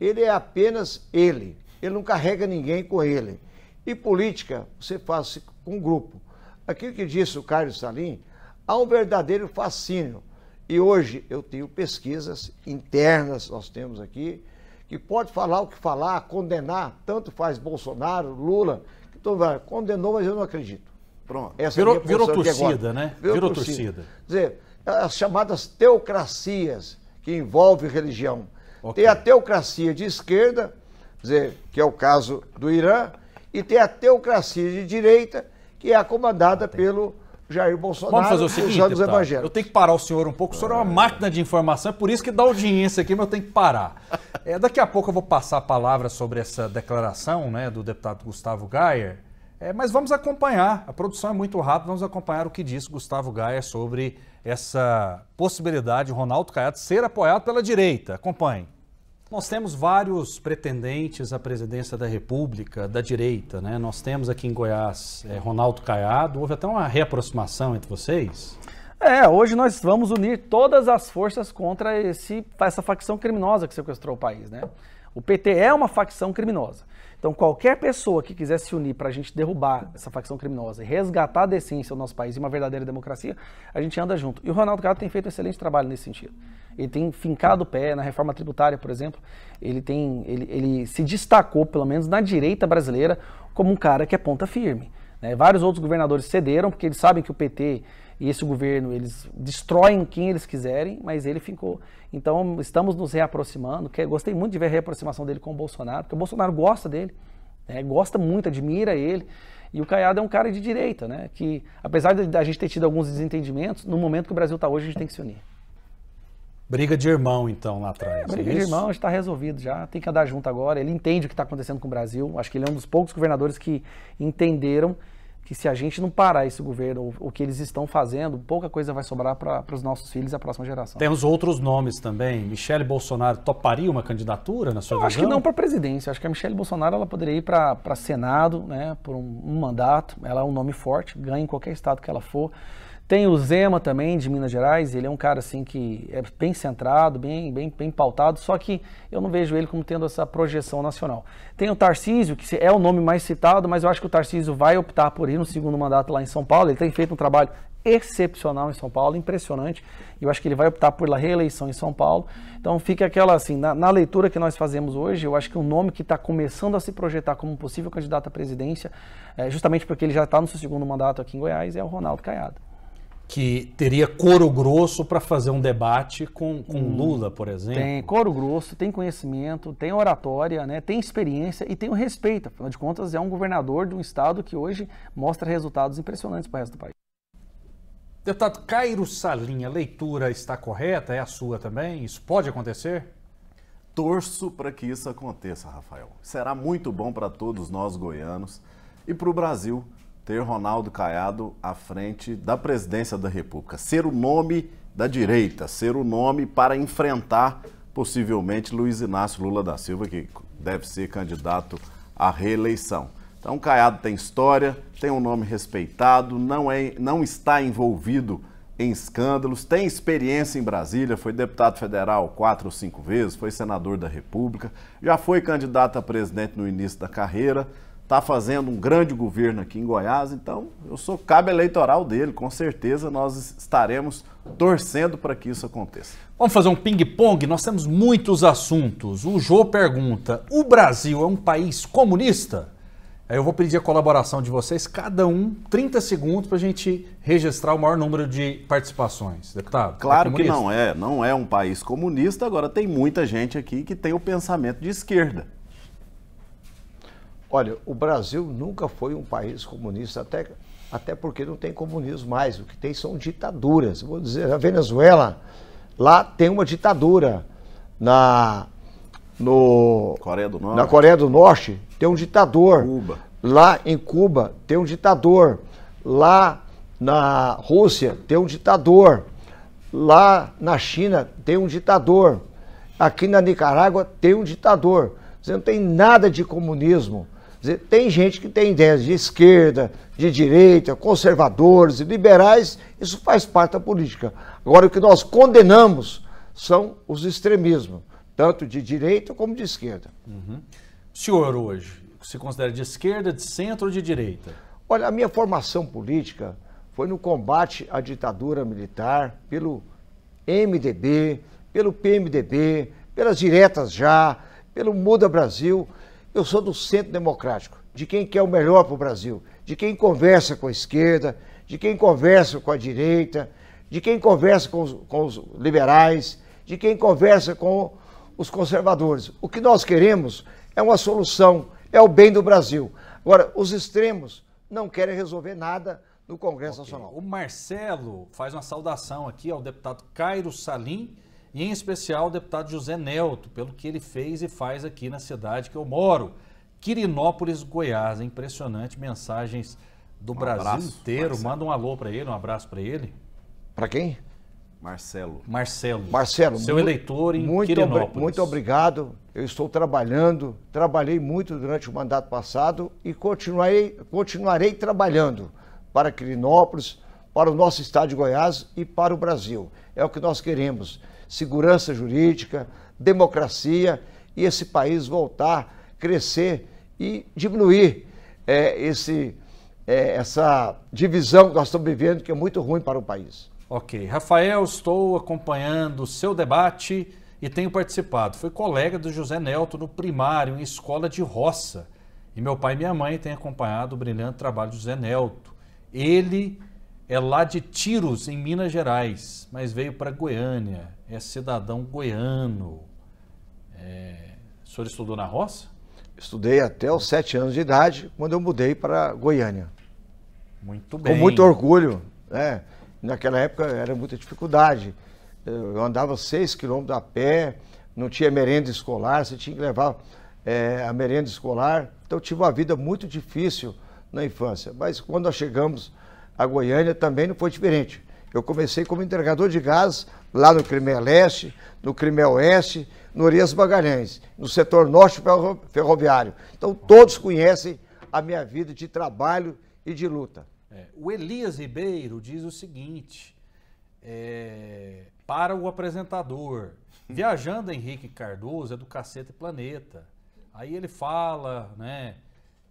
ele é apenas ele, ele não carrega ninguém com ele. E política você faz com um grupo. Aquilo que disse o Carlos Salim, há um verdadeiro fascínio. E hoje eu tenho pesquisas internas, nós temos aqui, que pode falar o que falar, condenar, tanto faz Bolsonaro, Lula, que todo mundo condenou, mas eu não acredito. Pronto. Essa é virou, é virou torcida, né? Virou, virou torcida. torcida. Quer dizer, as chamadas teocracias, que envolve religião. Okay. Tem a teocracia de esquerda, dizer, que é o caso do Irã, e tem a teocracia de direita, que é comandada pelo Jair Bolsonaro. Vamos fazer o seguinte, os então. eu
tenho que parar o senhor um pouco, o senhor é uma é. máquina de informação, é por isso que dá audiência aqui, mas eu tenho que parar. É, daqui a pouco eu vou passar a palavra sobre essa declaração né, do deputado Gustavo Gayer, é, mas vamos acompanhar, a produção é muito rápida, vamos acompanhar o que disse Gustavo Gaia sobre essa possibilidade de Ronaldo Caiado ser apoiado pela direita. Acompanhe. Nós temos vários pretendentes à presidência da República da direita, né? Nós temos aqui em Goiás é, Ronaldo Caiado. Houve até uma reaproximação entre vocês?
É, hoje nós vamos unir todas as forças contra esse, essa facção criminosa que sequestrou o país, né? O PT é uma facção criminosa. Então, qualquer pessoa que quiser se unir para a gente derrubar essa facção criminosa e resgatar a decência do nosso país e uma verdadeira democracia, a gente anda junto. E o Ronaldo Gato tem feito um excelente trabalho nesse sentido. Ele tem fincado o pé na reforma tributária, por exemplo. Ele, tem, ele, ele se destacou, pelo menos na direita brasileira, como um cara que é ponta firme. Né? Vários outros governadores cederam, porque eles sabem que o PT e esse governo, eles destroem quem eles quiserem, mas ele ficou. Então, estamos nos reaproximando. Que, é, gostei muito de ver a reaproximação dele com o Bolsonaro, porque o Bolsonaro gosta dele, né? gosta muito, admira ele. E o Caiado é um cara de direita, né? que apesar da gente ter tido alguns desentendimentos, no momento que o Brasil está hoje, a gente tem que se unir.
Briga de irmão, então, lá atrás. É, é briga de irmão
está resolvido já. Tem que andar junto agora. Ele entende o que está acontecendo com o Brasil. Acho que ele é um dos poucos governadores que entenderam que se a gente não parar esse governo, ou, o que eles estão fazendo, pouca coisa vai sobrar para os nossos filhos e a próxima geração. Temos
outros nomes também. Michele Bolsonaro toparia uma candidatura na sua visão? Acho que não
para presidência. Acho que a Michele Bolsonaro ela poderia ir para Senado, né, por um, um mandato. Ela é um nome forte, ganha em qualquer estado que ela for. Tem o Zema também, de Minas Gerais, ele é um cara assim que é bem centrado, bem, bem, bem pautado, só que eu não vejo ele como tendo essa projeção nacional. Tem o Tarcísio, que é o nome mais citado, mas eu acho que o Tarcísio vai optar por ir no segundo mandato lá em São Paulo. Ele tem feito um trabalho excepcional em São Paulo, impressionante. Eu acho que ele vai optar a reeleição em São Paulo. Então fica aquela assim, na, na leitura que nós fazemos hoje, eu acho que o nome que está começando a se projetar como possível candidato à presidência, é, justamente porque ele já está no seu segundo mandato aqui em Goiás, é o Ronaldo Caiado
que teria couro grosso para fazer um debate com, com hum, Lula, por exemplo. Tem
couro grosso, tem conhecimento, tem oratória, né, tem experiência e tem o respeito. Afinal de contas, é um governador de um estado que hoje mostra resultados impressionantes para o resto do país.
Deputado Cairo Salim, a leitura está correta? É a sua também? Isso pode acontecer? Torço
para que isso aconteça, Rafael. Será muito bom para todos nós goianos e para o Brasil ter Ronaldo Caiado à frente da presidência da República, ser o nome da direita, ser o nome para enfrentar possivelmente Luiz Inácio Lula da Silva, que deve ser candidato à reeleição. Então, Caiado tem história, tem um nome respeitado, não, é, não está envolvido em escândalos, tem experiência em Brasília, foi deputado federal quatro ou cinco vezes, foi senador da República, já foi candidato a presidente no início da carreira, está fazendo um grande governo aqui em Goiás, então eu sou cabo eleitoral dele, com certeza nós estaremos
torcendo para que isso aconteça. Vamos fazer um ping-pong? Nós temos muitos assuntos. O Jô pergunta: o Brasil é um país comunista? Aí eu vou pedir a colaboração de vocês, cada um, 30 segundos, para a gente registrar o maior número de participações. Deputado? É claro é que não
é. Não é um país comunista, agora tem muita gente aqui que tem o pensamento de esquerda. Olha, o Brasil nunca foi um
país comunista, até, até porque não tem comunismo mais. O que tem são ditaduras. Vou dizer, a Venezuela, lá tem uma ditadura. Na, no, Coreia do Norte. na Coreia do Norte tem um ditador. Cuba. Lá em Cuba tem um ditador. Lá na Rússia tem um ditador. Lá na China tem um ditador. Aqui na Nicarágua tem um ditador. Você não tem nada de comunismo. Dizer, tem gente que tem ideias de esquerda, de direita, conservadores, liberais, isso faz parte da política. Agora, o que nós condenamos são os extremismos, tanto de direita como de esquerda. Uhum. O senhor hoje
se considera de esquerda, de centro ou de direita?
Olha, a minha formação política foi no combate à ditadura militar pelo MDB, pelo PMDB, pelas diretas já, pelo Muda Brasil. Eu sou do centro democrático, de quem quer o melhor para o Brasil, de quem conversa com a esquerda, de quem conversa com a direita, de quem conversa com os, com os liberais, de quem conversa com os conservadores. O que nós queremos é uma solução, é o bem do Brasil. Agora, os extremos
não querem resolver nada no Congresso okay. Nacional. O Marcelo faz uma saudação aqui ao deputado Cairo Salim e em especial o deputado José Nelto, pelo que ele fez e faz aqui na cidade que eu moro. Quirinópolis, Goiás. Impressionante mensagens do um Brasil abraço, inteiro. Marcelo. Manda um alô para ele, um abraço para ele. Para quem? Marcelo. Marcelo. Marcelo. Seu eleitor em muito Quirinópolis. muito
obrigado. Eu estou trabalhando, trabalhei muito durante o mandato passado e continuarei, continuarei trabalhando para Quirinópolis, para o nosso estado de Goiás e para o Brasil. É o que nós queremos segurança jurídica, democracia e esse país voltar, crescer e diminuir é, esse, é, essa divisão que nós estamos vivendo, que é muito ruim para o país. Ok.
Rafael, estou acompanhando o seu debate e tenho participado. Fui colega do José Nelto no primário, em escola de roça. E meu pai e minha mãe têm acompanhado o brilhante trabalho do José Nelto. Ele é lá de Tiros, em Minas Gerais, mas veio para Goiânia é cidadão goiano. É... O senhor estudou na roça?
Estudei até os sete anos de idade, quando eu mudei para Goiânia. Muito bem. Com muito orgulho. Né? Naquela época era muita dificuldade. Eu andava seis quilômetros a pé, não tinha merenda escolar, você tinha que levar é, a merenda escolar. Então tive uma vida muito difícil na infância. Mas quando nós chegamos a Goiânia também não foi diferente. Eu comecei como entregador de gás lá no Crimea Leste, no Crimea Oeste, no Orias Magalhães, no setor norte ferroviário. Então todos conhecem a minha vida de trabalho
e de luta. É, o Elias Ribeiro diz o seguinte, é, para o apresentador, viajando Henrique Cardoso é do Cacete Planeta. Aí ele fala, né,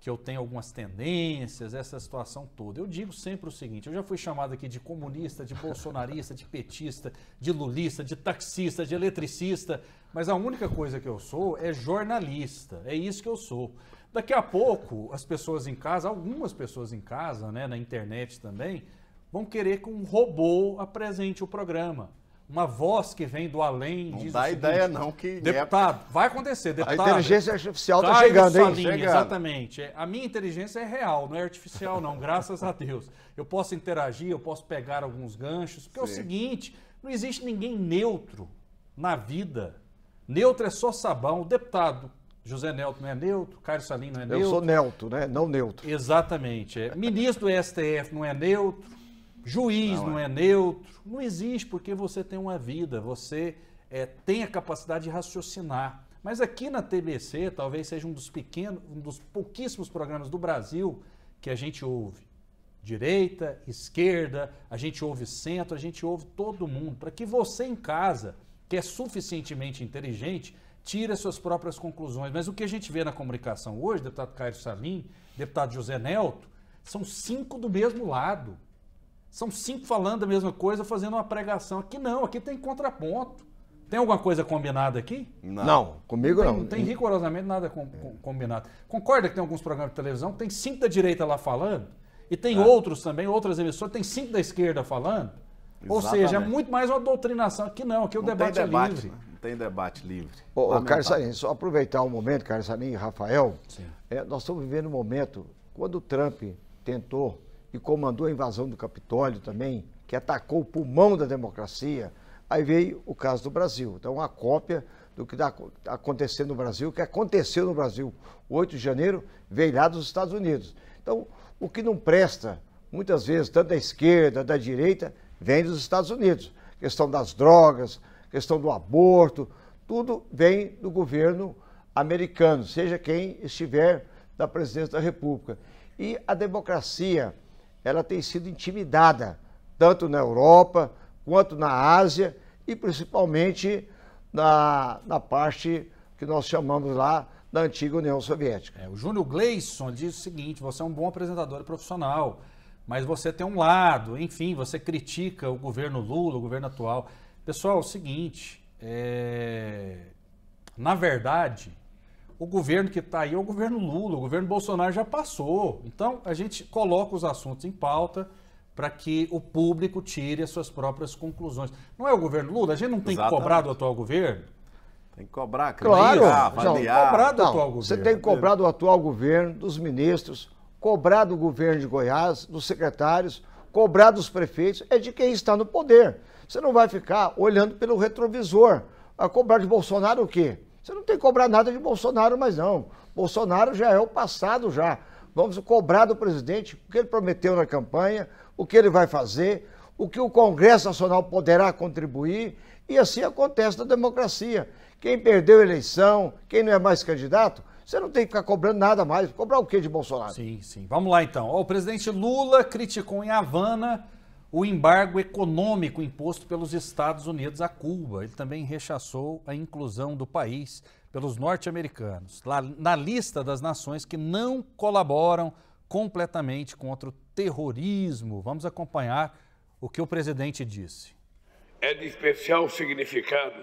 que eu tenho algumas tendências, essa situação toda. Eu digo sempre o seguinte: eu já fui chamado aqui de comunista, de bolsonarista, de petista, de lulista, de taxista, de eletricista, mas a única coisa que eu sou é jornalista. É isso que eu sou. Daqui a pouco, as pessoas em casa, algumas pessoas em casa, né, na internet também, vão querer que um robô apresente o programa uma voz que vem do além. Não dá seguinte, ideia não que... É deputado, vai acontecer,
deputado. A inteligência artificial está chegando, hein? Linha, chegando.
Exatamente. É, a minha inteligência é real, não é artificial não, graças a Deus. Eu posso interagir, eu posso pegar alguns ganchos, porque Sim. é o seguinte, não existe ninguém neutro na vida. Neutro é só sabão. O deputado José Nelto não é neutro, Caio Salim não é neutro. Eu sou
neutro, né? Não neutro.
Exatamente. É. Ministro do STF não é neutro. Juiz não, não é. é. neutro, não existe, porque você tem uma vida, você é, tem a capacidade de raciocinar. Mas aqui na TBC, talvez seja um dos pequenos, um dos pouquíssimos programas do Brasil que a gente ouve direita, esquerda, a gente ouve centro, a gente ouve todo mundo, para que você em casa, que é suficientemente inteligente, tire as suas próprias conclusões. Mas o que a gente vê na comunicação hoje, deputado Caio Salim, deputado José Nelto, são cinco do mesmo lado são cinco falando a mesma coisa, fazendo uma pregação. Aqui não, aqui tem contraponto. Tem alguma coisa combinada aqui? Não, não comigo não. Tem, não tem rigorosamente nada com, com, combinado. Concorda que tem alguns programas de televisão, que tem cinco da direita lá falando, e tem é. outros também, outras emissoras, tem cinco da esquerda falando. Exatamente. Ou seja, é muito mais uma doutrinação. Aqui não, aqui o debate, tem debate é livre. Né? Não tem debate livre. Ô, ô Carlos Salim,
só
aproveitar o um momento, Carlos Salim e Rafael. É, nós estamos vivendo um momento, quando o Trump tentou e comandou a invasão do Capitólio também, que atacou o pulmão da democracia. Aí veio o caso do Brasil. Então, uma cópia do que está acontecendo no Brasil, o que aconteceu no Brasil. O 8 de janeiro veio lá dos Estados Unidos. Então, o que não presta, muitas vezes, tanto da esquerda, da direita, vem dos Estados Unidos. Questão das drogas, questão do aborto, tudo vem do governo americano, seja quem estiver da presidência da República. E a democracia ela tem sido intimidada, tanto na Europa quanto na Ásia e principalmente na, na parte que nós
chamamos lá da antiga União Soviética. É, o Júnior Gleison diz o seguinte: você é um bom apresentador profissional, mas você tem um lado, enfim, você critica o governo Lula, o governo atual. Pessoal, é o seguinte, é... na verdade, o governo que está aí é o governo Lula, o governo Bolsonaro já passou. Então, a gente coloca os assuntos em pauta para que o público tire as suas próprias conclusões. Não é o governo Lula? A gente não tem Exatamente. que cobrar do atual governo? Tem que cobrar, criticar, claro, avaliar. Cobrar do não, atual governo. Você tem que cobrar
do atual governo, dos ministros, cobrar do governo de Goiás, dos secretários, cobrar dos prefeitos, é de quem está no poder. Você não vai ficar olhando pelo retrovisor. A cobrar de Bolsonaro o quê? Você não tem que cobrar nada de Bolsonaro mais não. Bolsonaro já é o passado já. Vamos cobrar do presidente o que ele prometeu na campanha, o que ele vai fazer, o que o Congresso Nacional poderá contribuir, e assim acontece na democracia. Quem perdeu a eleição, quem
não é mais candidato, você não tem que ficar cobrando nada mais. Cobrar o que de Bolsonaro? Sim, sim. Vamos lá então. O presidente Lula criticou em Havana o embargo econômico imposto pelos Estados Unidos a Cuba. Ele também rechaçou a inclusão do país pelos norte-americanos na lista das nações que não colaboram completamente contra o terrorismo. Vamos acompanhar o que o presidente disse.
É de especial significado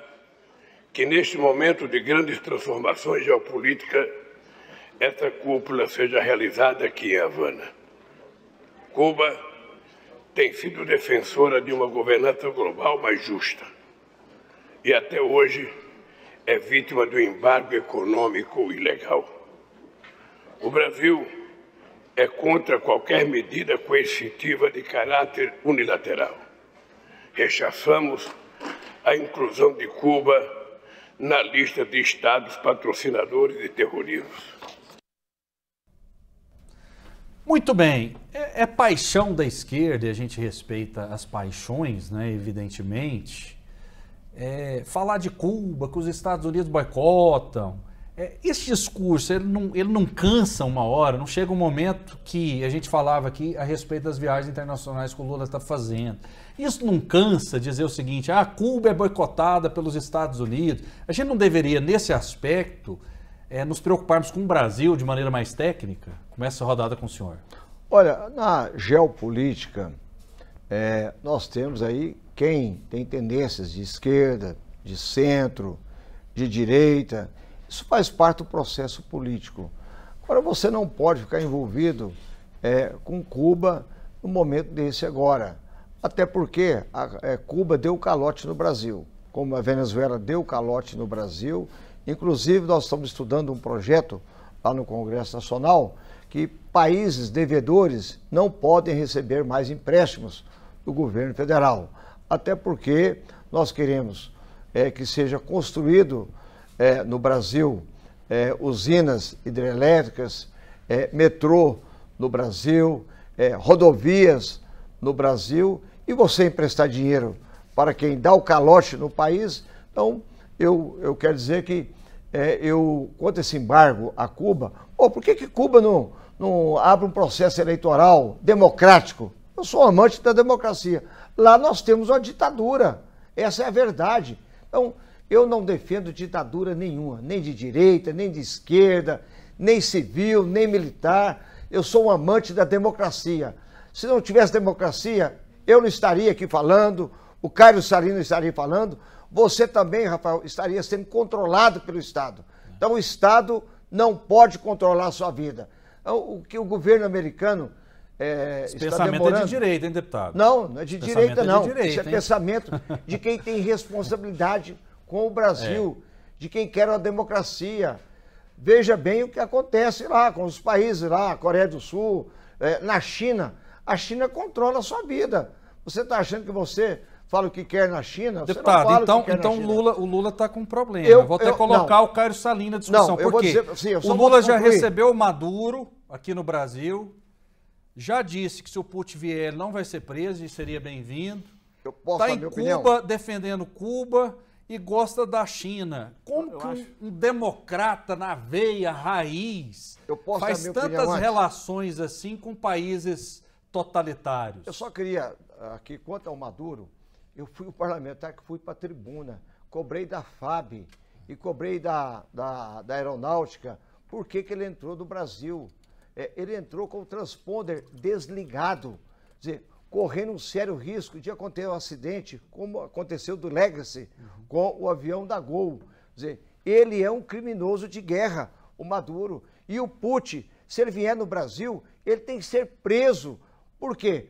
que, neste momento de grandes transformações geopolíticas, esta cúpula seja realizada aqui em Havana. Cuba tem sido defensora de uma governança global mais justa e até hoje é vítima do embargo econômico ilegal. O Brasil é contra qualquer medida coercitiva de caráter unilateral. Rechaçamos a inclusão de Cuba na lista de estados patrocinadores de terrorismo.
Muito bem, é, é, paixão da esquerda e a gente respeita as paixões, né, evidentemente. É, falar de Cuba, que os Estados Unidos boicotam, é, esse discurso ele não, ele não cansa uma hora, não chega um momento que a gente falava aqui a respeito das viagens internacionais que o Lula está fazendo. Isso não cansa dizer o seguinte: ah, Cuba é boicotada pelos Estados Unidos. A gente não deveria, nesse aspecto, é, nos preocuparmos com o Brasil de maneira mais técnica? Começa a rodada com o senhor.
Olha, na geopolítica, é, nós temos aí quem tem tendências de esquerda, de centro, de direita. Isso faz parte do processo político. Agora, você não pode ficar envolvido é, com Cuba no momento desse agora. Até porque a, é, Cuba deu calote no Brasil, como a Venezuela deu calote no Brasil Inclusive, nós estamos estudando um projeto lá no Congresso Nacional que países devedores não podem receber mais empréstimos do governo federal. Até porque nós queremos é, que seja construído é, no Brasil é, usinas hidrelétricas, metrô no Brasil, rodovias no Brasil, e você emprestar dinheiro para quem dá o calote no país, então eu, eu quero dizer que é, eu, quanto esse embargo a Cuba, oh, por que, que Cuba não, não abre um processo eleitoral democrático? Eu sou amante da democracia. Lá nós temos uma ditadura. Essa é a verdade. Então, eu não defendo ditadura nenhuma, nem de direita, nem de esquerda, nem civil, nem militar. Eu sou um amante da democracia. Se não tivesse democracia, eu não estaria aqui falando, o Cairo Sarino estaria falando, você também, Rafael, estaria sendo controlado pelo Estado. Então o Estado não pode controlar a sua vida. Então, o que o governo americano é, Esse está pensamento demorando. é de direita, hein, deputado? Não, não é de direita, não. É de direita, Isso é pensamento de quem tem responsabilidade com o Brasil, é. de quem quer a democracia. Veja bem o que acontece lá com os países lá, Coreia do Sul, é, na China. A China controla a sua vida. Você está achando que você fala o que quer na
China. Deputado, então, o então Lula, o Lula está com um problema. Eu, vou até eu, colocar não. o Cairo Salina na discussão. Não, porque dizer, sim, o Lula já recebeu o Maduro aqui no Brasil, já disse que se o Putin vier, não vai ser preso e seria bem-vindo. Está em Cuba opinião? defendendo Cuba e gosta da China.
Como eu, que acho...
um, democrata na veia raiz faz tantas relações assim com
países totalitários? Eu só queria ah, aqui quanto ao Maduro, eu fui o parlamentar que fui para a tribuna, cobrei da FAB e cobrei da, da, da Aeronáutica por que, que ele entrou do Brasil. É, ele entrou com o transponder desligado, dizer, correndo um sério risco de acontecer um acidente, como aconteceu do Legacy uhum. com o avião da Gol. Dizer, ele é um criminoso de guerra, o Maduro. E o Putin, se ele vier no Brasil, ele tem que ser preso. Por quê?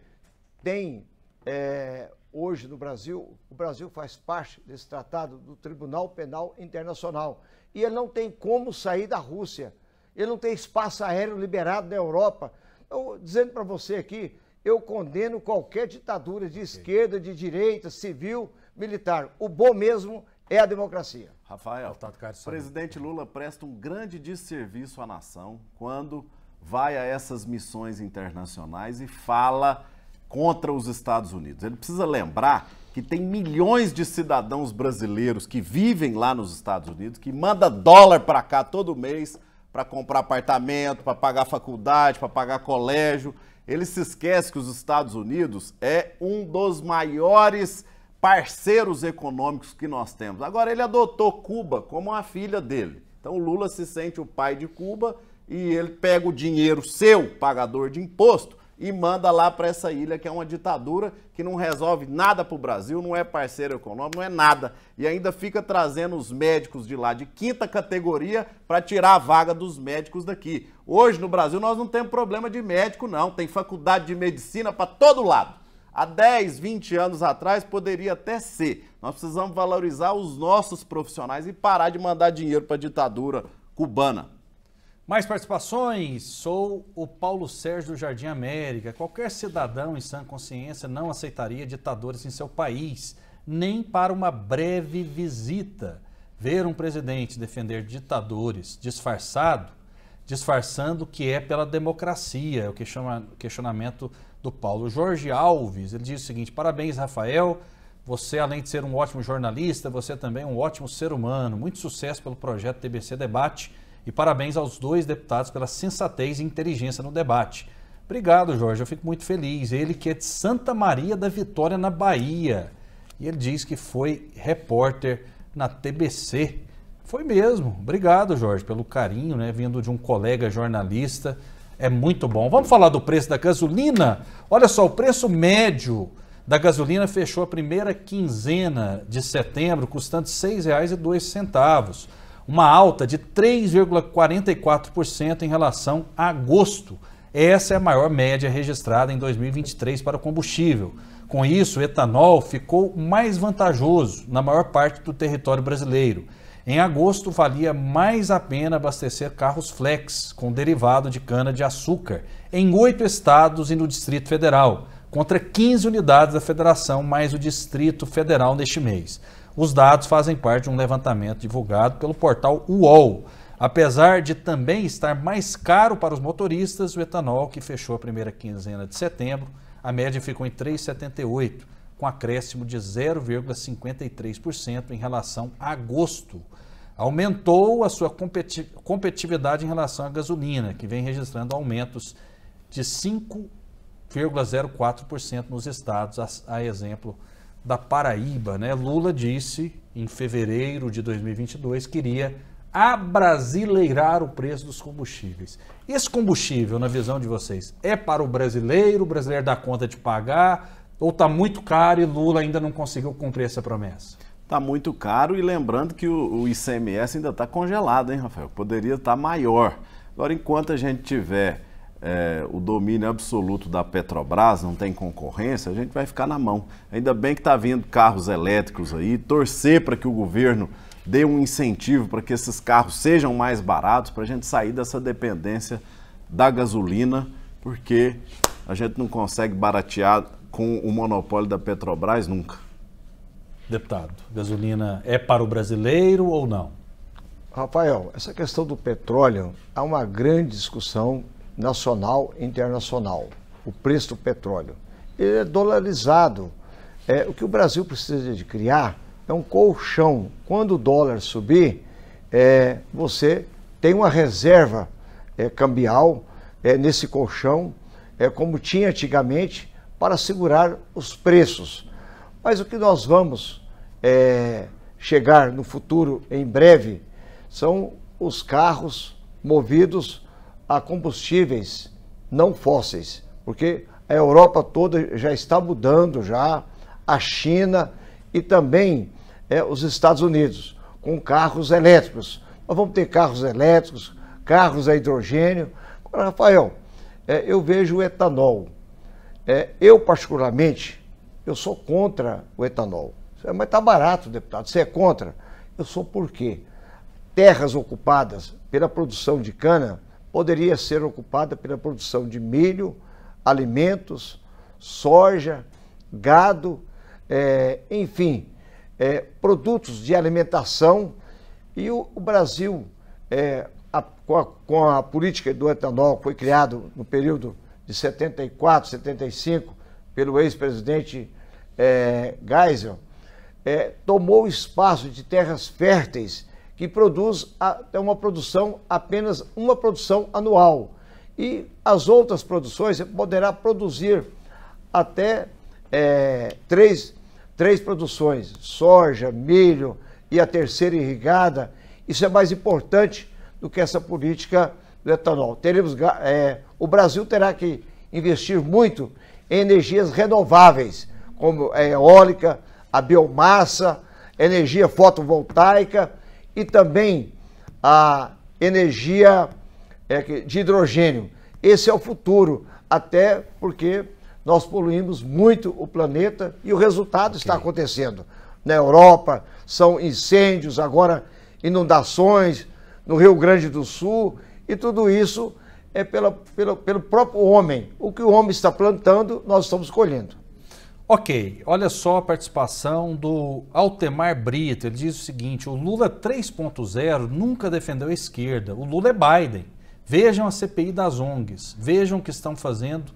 Tem é, hoje no Brasil, o Brasil faz parte desse tratado do Tribunal Penal Internacional. E ele não tem como sair da Rússia. Ele não tem espaço aéreo liberado na Europa. Então, dizendo para você aqui, eu condeno qualquer ditadura de esquerda, de direita, civil, militar. O bom mesmo é a democracia.
Rafael, o presidente Lula presta um grande desserviço à nação quando vai a essas missões internacionais e fala contra os Estados Unidos. Ele precisa lembrar que tem milhões de cidadãos brasileiros que vivem lá nos Estados Unidos, que manda dólar para cá todo mês para comprar apartamento, para pagar faculdade, para pagar colégio. Ele se esquece que os Estados Unidos é um dos maiores parceiros econômicos que nós temos. Agora ele adotou Cuba como a filha dele. Então Lula se sente o pai de Cuba e ele pega o dinheiro seu, pagador de imposto, e manda lá para essa ilha que é uma ditadura que não resolve nada para o Brasil, não é parceiro econômico, não é nada. E ainda fica trazendo os médicos de lá de quinta categoria para tirar a vaga dos médicos daqui. Hoje no Brasil nós não temos problema de médico, não. Tem faculdade de medicina para todo lado. Há 10, 20 anos atrás poderia até ser. Nós precisamos valorizar os nossos profissionais e parar de mandar dinheiro para a ditadura cubana.
Mais participações? Sou o Paulo Sérgio do Jardim América. Qualquer cidadão em sã consciência não aceitaria ditadores em seu país, nem para uma breve visita. Ver um presidente defender ditadores disfarçado, disfarçando que é pela democracia, é o questionamento do Paulo Jorge Alves. Ele diz o seguinte: parabéns, Rafael. Você, além de ser um ótimo jornalista, você é também um ótimo ser humano. Muito sucesso pelo projeto TBC Debate e parabéns aos dois deputados pela sensatez e inteligência no debate. Obrigado, Jorge. Eu fico muito feliz. Ele que é de Santa Maria da Vitória, na Bahia. E ele diz que foi repórter na TBC. Foi mesmo. Obrigado, Jorge, pelo carinho, né? Vindo de um colega jornalista. É muito bom. Vamos falar do preço da gasolina? Olha só, o preço médio da gasolina fechou a primeira quinzena de setembro, custando R$ 6,02 uma alta de 3,44% em relação a agosto. Essa é a maior média registrada em 2023 para o combustível. Com isso, o etanol ficou mais vantajoso na maior parte do território brasileiro. Em agosto, valia mais a pena abastecer carros flex com derivado de cana-de-açúcar em oito estados e no Distrito Federal, contra 15 unidades da Federação mais o Distrito Federal neste mês. Os dados fazem parte de um levantamento divulgado pelo portal UOL. Apesar de também estar mais caro para os motoristas, o etanol, que fechou a primeira quinzena de setembro, a média ficou em 3,78, com acréscimo de 0,53% em relação a agosto. Aumentou a sua competi competitividade em relação à gasolina, que vem registrando aumentos de 5,04% nos estados, a, a exemplo da Paraíba, né? Lula disse em fevereiro de 2022 que iria abrasileirar o preço dos combustíveis. Esse combustível, na visão de vocês, é para o brasileiro, o brasileiro dá conta de pagar, ou está muito caro e Lula ainda não conseguiu cumprir essa promessa?
Está muito caro e lembrando que o, o ICMS ainda está congelado, hein, Rafael? Poderia estar tá maior. Agora, enquanto a gente tiver é, o domínio absoluto da Petrobras, não tem concorrência, a gente vai ficar na mão. Ainda bem que está vindo carros elétricos aí, torcer para que o governo dê um incentivo para que esses carros sejam mais baratos, para a gente sair dessa dependência da gasolina, porque a gente não consegue baratear com o monopólio da Petrobras nunca.
Deputado, gasolina é para o brasileiro ou não? Rafael, essa questão
do petróleo, há uma grande discussão nacional e internacional, o preço do petróleo. Ele é dolarizado. É, o que o Brasil precisa de criar é um colchão. Quando o dólar subir, é, você tem uma reserva é, cambial é, nesse colchão, é, como tinha antigamente, para segurar os preços. Mas o que nós vamos é, chegar no futuro, em breve, são os carros movidos a combustíveis não fósseis, porque a Europa toda já está mudando já, a China e também é, os Estados Unidos, com carros elétricos. Nós vamos ter carros elétricos, carros a hidrogênio. Agora, Rafael, é, eu vejo o etanol. É, eu, particularmente, eu sou contra o etanol. É, mas está barato, deputado. Você é contra? Eu sou por quê? Terras ocupadas pela produção de cana poderia ser ocupada pela produção de milho, alimentos, soja, gado, é, enfim, é, produtos de alimentação. E o, o Brasil, é, a, com, a, com, a, política do etanol, que foi criado no período de 74, 75, pelo ex-presidente Geisel, tomou espaço de terras férteis que produz até uma produção, apenas uma produção anual. E as outras produções poderá produzir até é, três, três produções: soja, milho e a terceira irrigada. Isso é mais importante do que essa política do etanol. Teremos, é, o Brasil terá que investir muito em energias renováveis, como a eólica, a biomassa, energia fotovoltaica e também a energia é, de hidrogênio. Esse é o futuro, até porque nós poluímos muito o planeta e o resultado okay. está acontecendo. Na Europa são incêndios, agora inundações, no Rio Grande do Sul, e tudo isso é pela, pela, pelo próprio homem. O que o homem está plantando, nós estamos colhendo.
Ok, olha só a participação do Altemar Brito. Ele diz o seguinte: o Lula 3.0 nunca defendeu a esquerda. O Lula é Biden. Vejam a CPI das ONGs. Vejam o que estão fazendo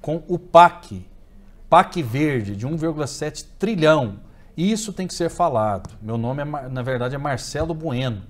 com o PAC. PAC verde de 1,7 trilhão. Isso tem que ser falado. Meu nome, é, na verdade, é Marcelo Bueno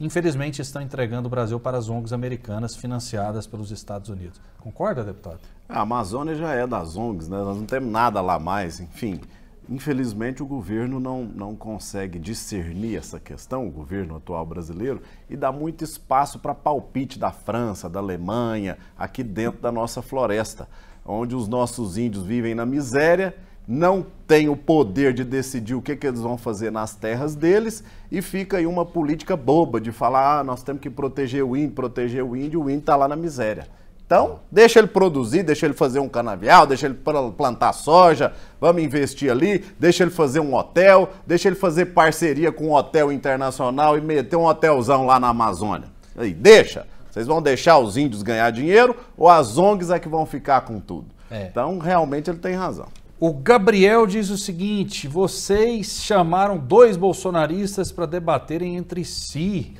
infelizmente estão entregando o Brasil para as ONGs americanas financiadas pelos Estados Unidos. Concorda, deputado?
A Amazônia já é das ONGs, né? nós não temos nada lá mais, enfim. Infelizmente, o governo não, não consegue discernir essa questão, o governo atual brasileiro, e dá muito espaço para palpite da França, da Alemanha, aqui dentro da nossa floresta, onde os nossos índios vivem na miséria não tem o poder de decidir o que, que eles vão fazer nas terras deles e fica aí uma política boba de falar: ah, nós temos que proteger o índio, proteger o índio, o índio está lá na miséria. Então, deixa ele produzir, deixa ele fazer um canavial, deixa ele plantar soja, vamos investir ali, deixa ele fazer um hotel, deixa ele fazer parceria com um hotel internacional e meter um hotelzão lá na Amazônia. Aí, deixa. Vocês vão deixar os índios ganhar dinheiro ou as ONGs é que vão ficar com tudo? É.
Então, realmente ele tem razão. O Gabriel diz o seguinte: vocês chamaram dois bolsonaristas para debaterem entre si.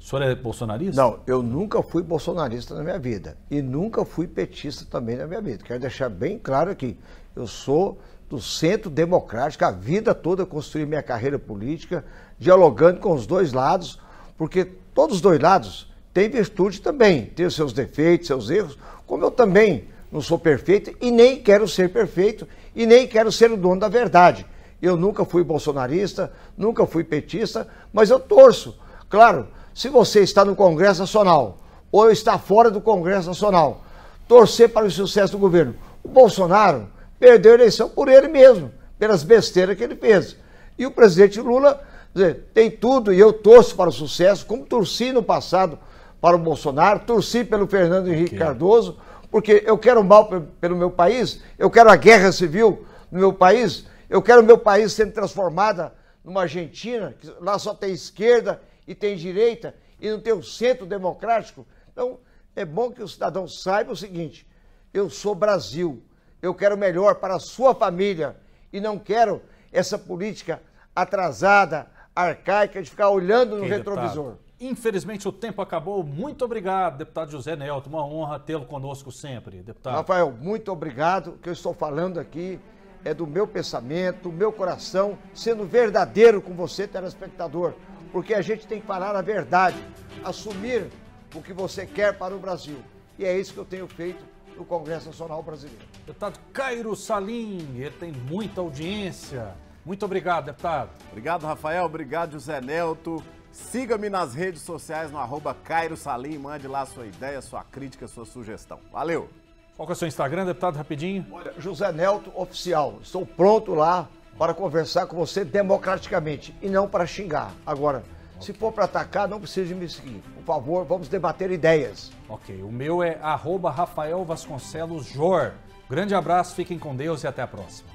O senhor é bolsonarista? Não, eu nunca fui bolsonarista na minha vida. E nunca fui petista também na minha vida.
Quero deixar bem claro aqui. Eu sou do centro democrático, a vida toda construí minha carreira política, dialogando com os dois lados, porque todos os dois lados têm virtude também, têm os seus defeitos, seus erros, como eu também não sou perfeito e nem quero ser perfeito e nem quero ser o dono da verdade. Eu nunca fui bolsonarista, nunca fui petista, mas eu torço. Claro, se você está no Congresso Nacional ou está fora do Congresso Nacional, torcer para o sucesso do governo. O Bolsonaro perdeu a eleição por ele mesmo, pelas besteiras que ele fez. E o presidente Lula dizer, tem tudo, e eu torço para o sucesso, como torci no passado para o Bolsonaro, torci pelo Fernando Henrique okay. Cardoso porque eu quero mal pelo meu país, eu quero a guerra civil no meu país, eu quero o meu país sendo transformada numa Argentina, que lá só tem esquerda e tem direita e não tem um centro democrático. Então, é bom que o cidadão saiba o seguinte: eu sou Brasil, eu quero melhor para a sua família e não quero essa política atrasada, arcaica, de ficar olhando no Quem retrovisor. Deputado.
Infelizmente o tempo acabou. Muito obrigado, deputado José Nelto. Uma honra tê-lo conosco sempre, deputado. Rafael, muito
obrigado. O que eu estou falando aqui é do meu pensamento, do meu coração, sendo verdadeiro com você, telespectador. Porque a gente tem que falar a verdade, assumir o que
você quer para o Brasil.
E é isso que eu tenho feito no Congresso Nacional
Brasileiro.
Deputado Cairo Salim, ele tem muita audiência. Muito obrigado,
deputado. Obrigado, Rafael. Obrigado, José Nelto. Siga-me nas redes sociais no arroba Cairo Salim, mande lá sua ideia, sua crítica, sua sugestão. Valeu! Qual que é o seu Instagram,
deputado, rapidinho? Olha, José Nelto Oficial. Estou pronto lá para conversar com você democraticamente e não para xingar. Agora, okay. se for para atacar, não precisa de me seguir. Por
favor, vamos debater ideias. Ok, o meu é arroba Rafael Vasconcelos Jor. Grande abraço, fiquem com Deus e até a próxima.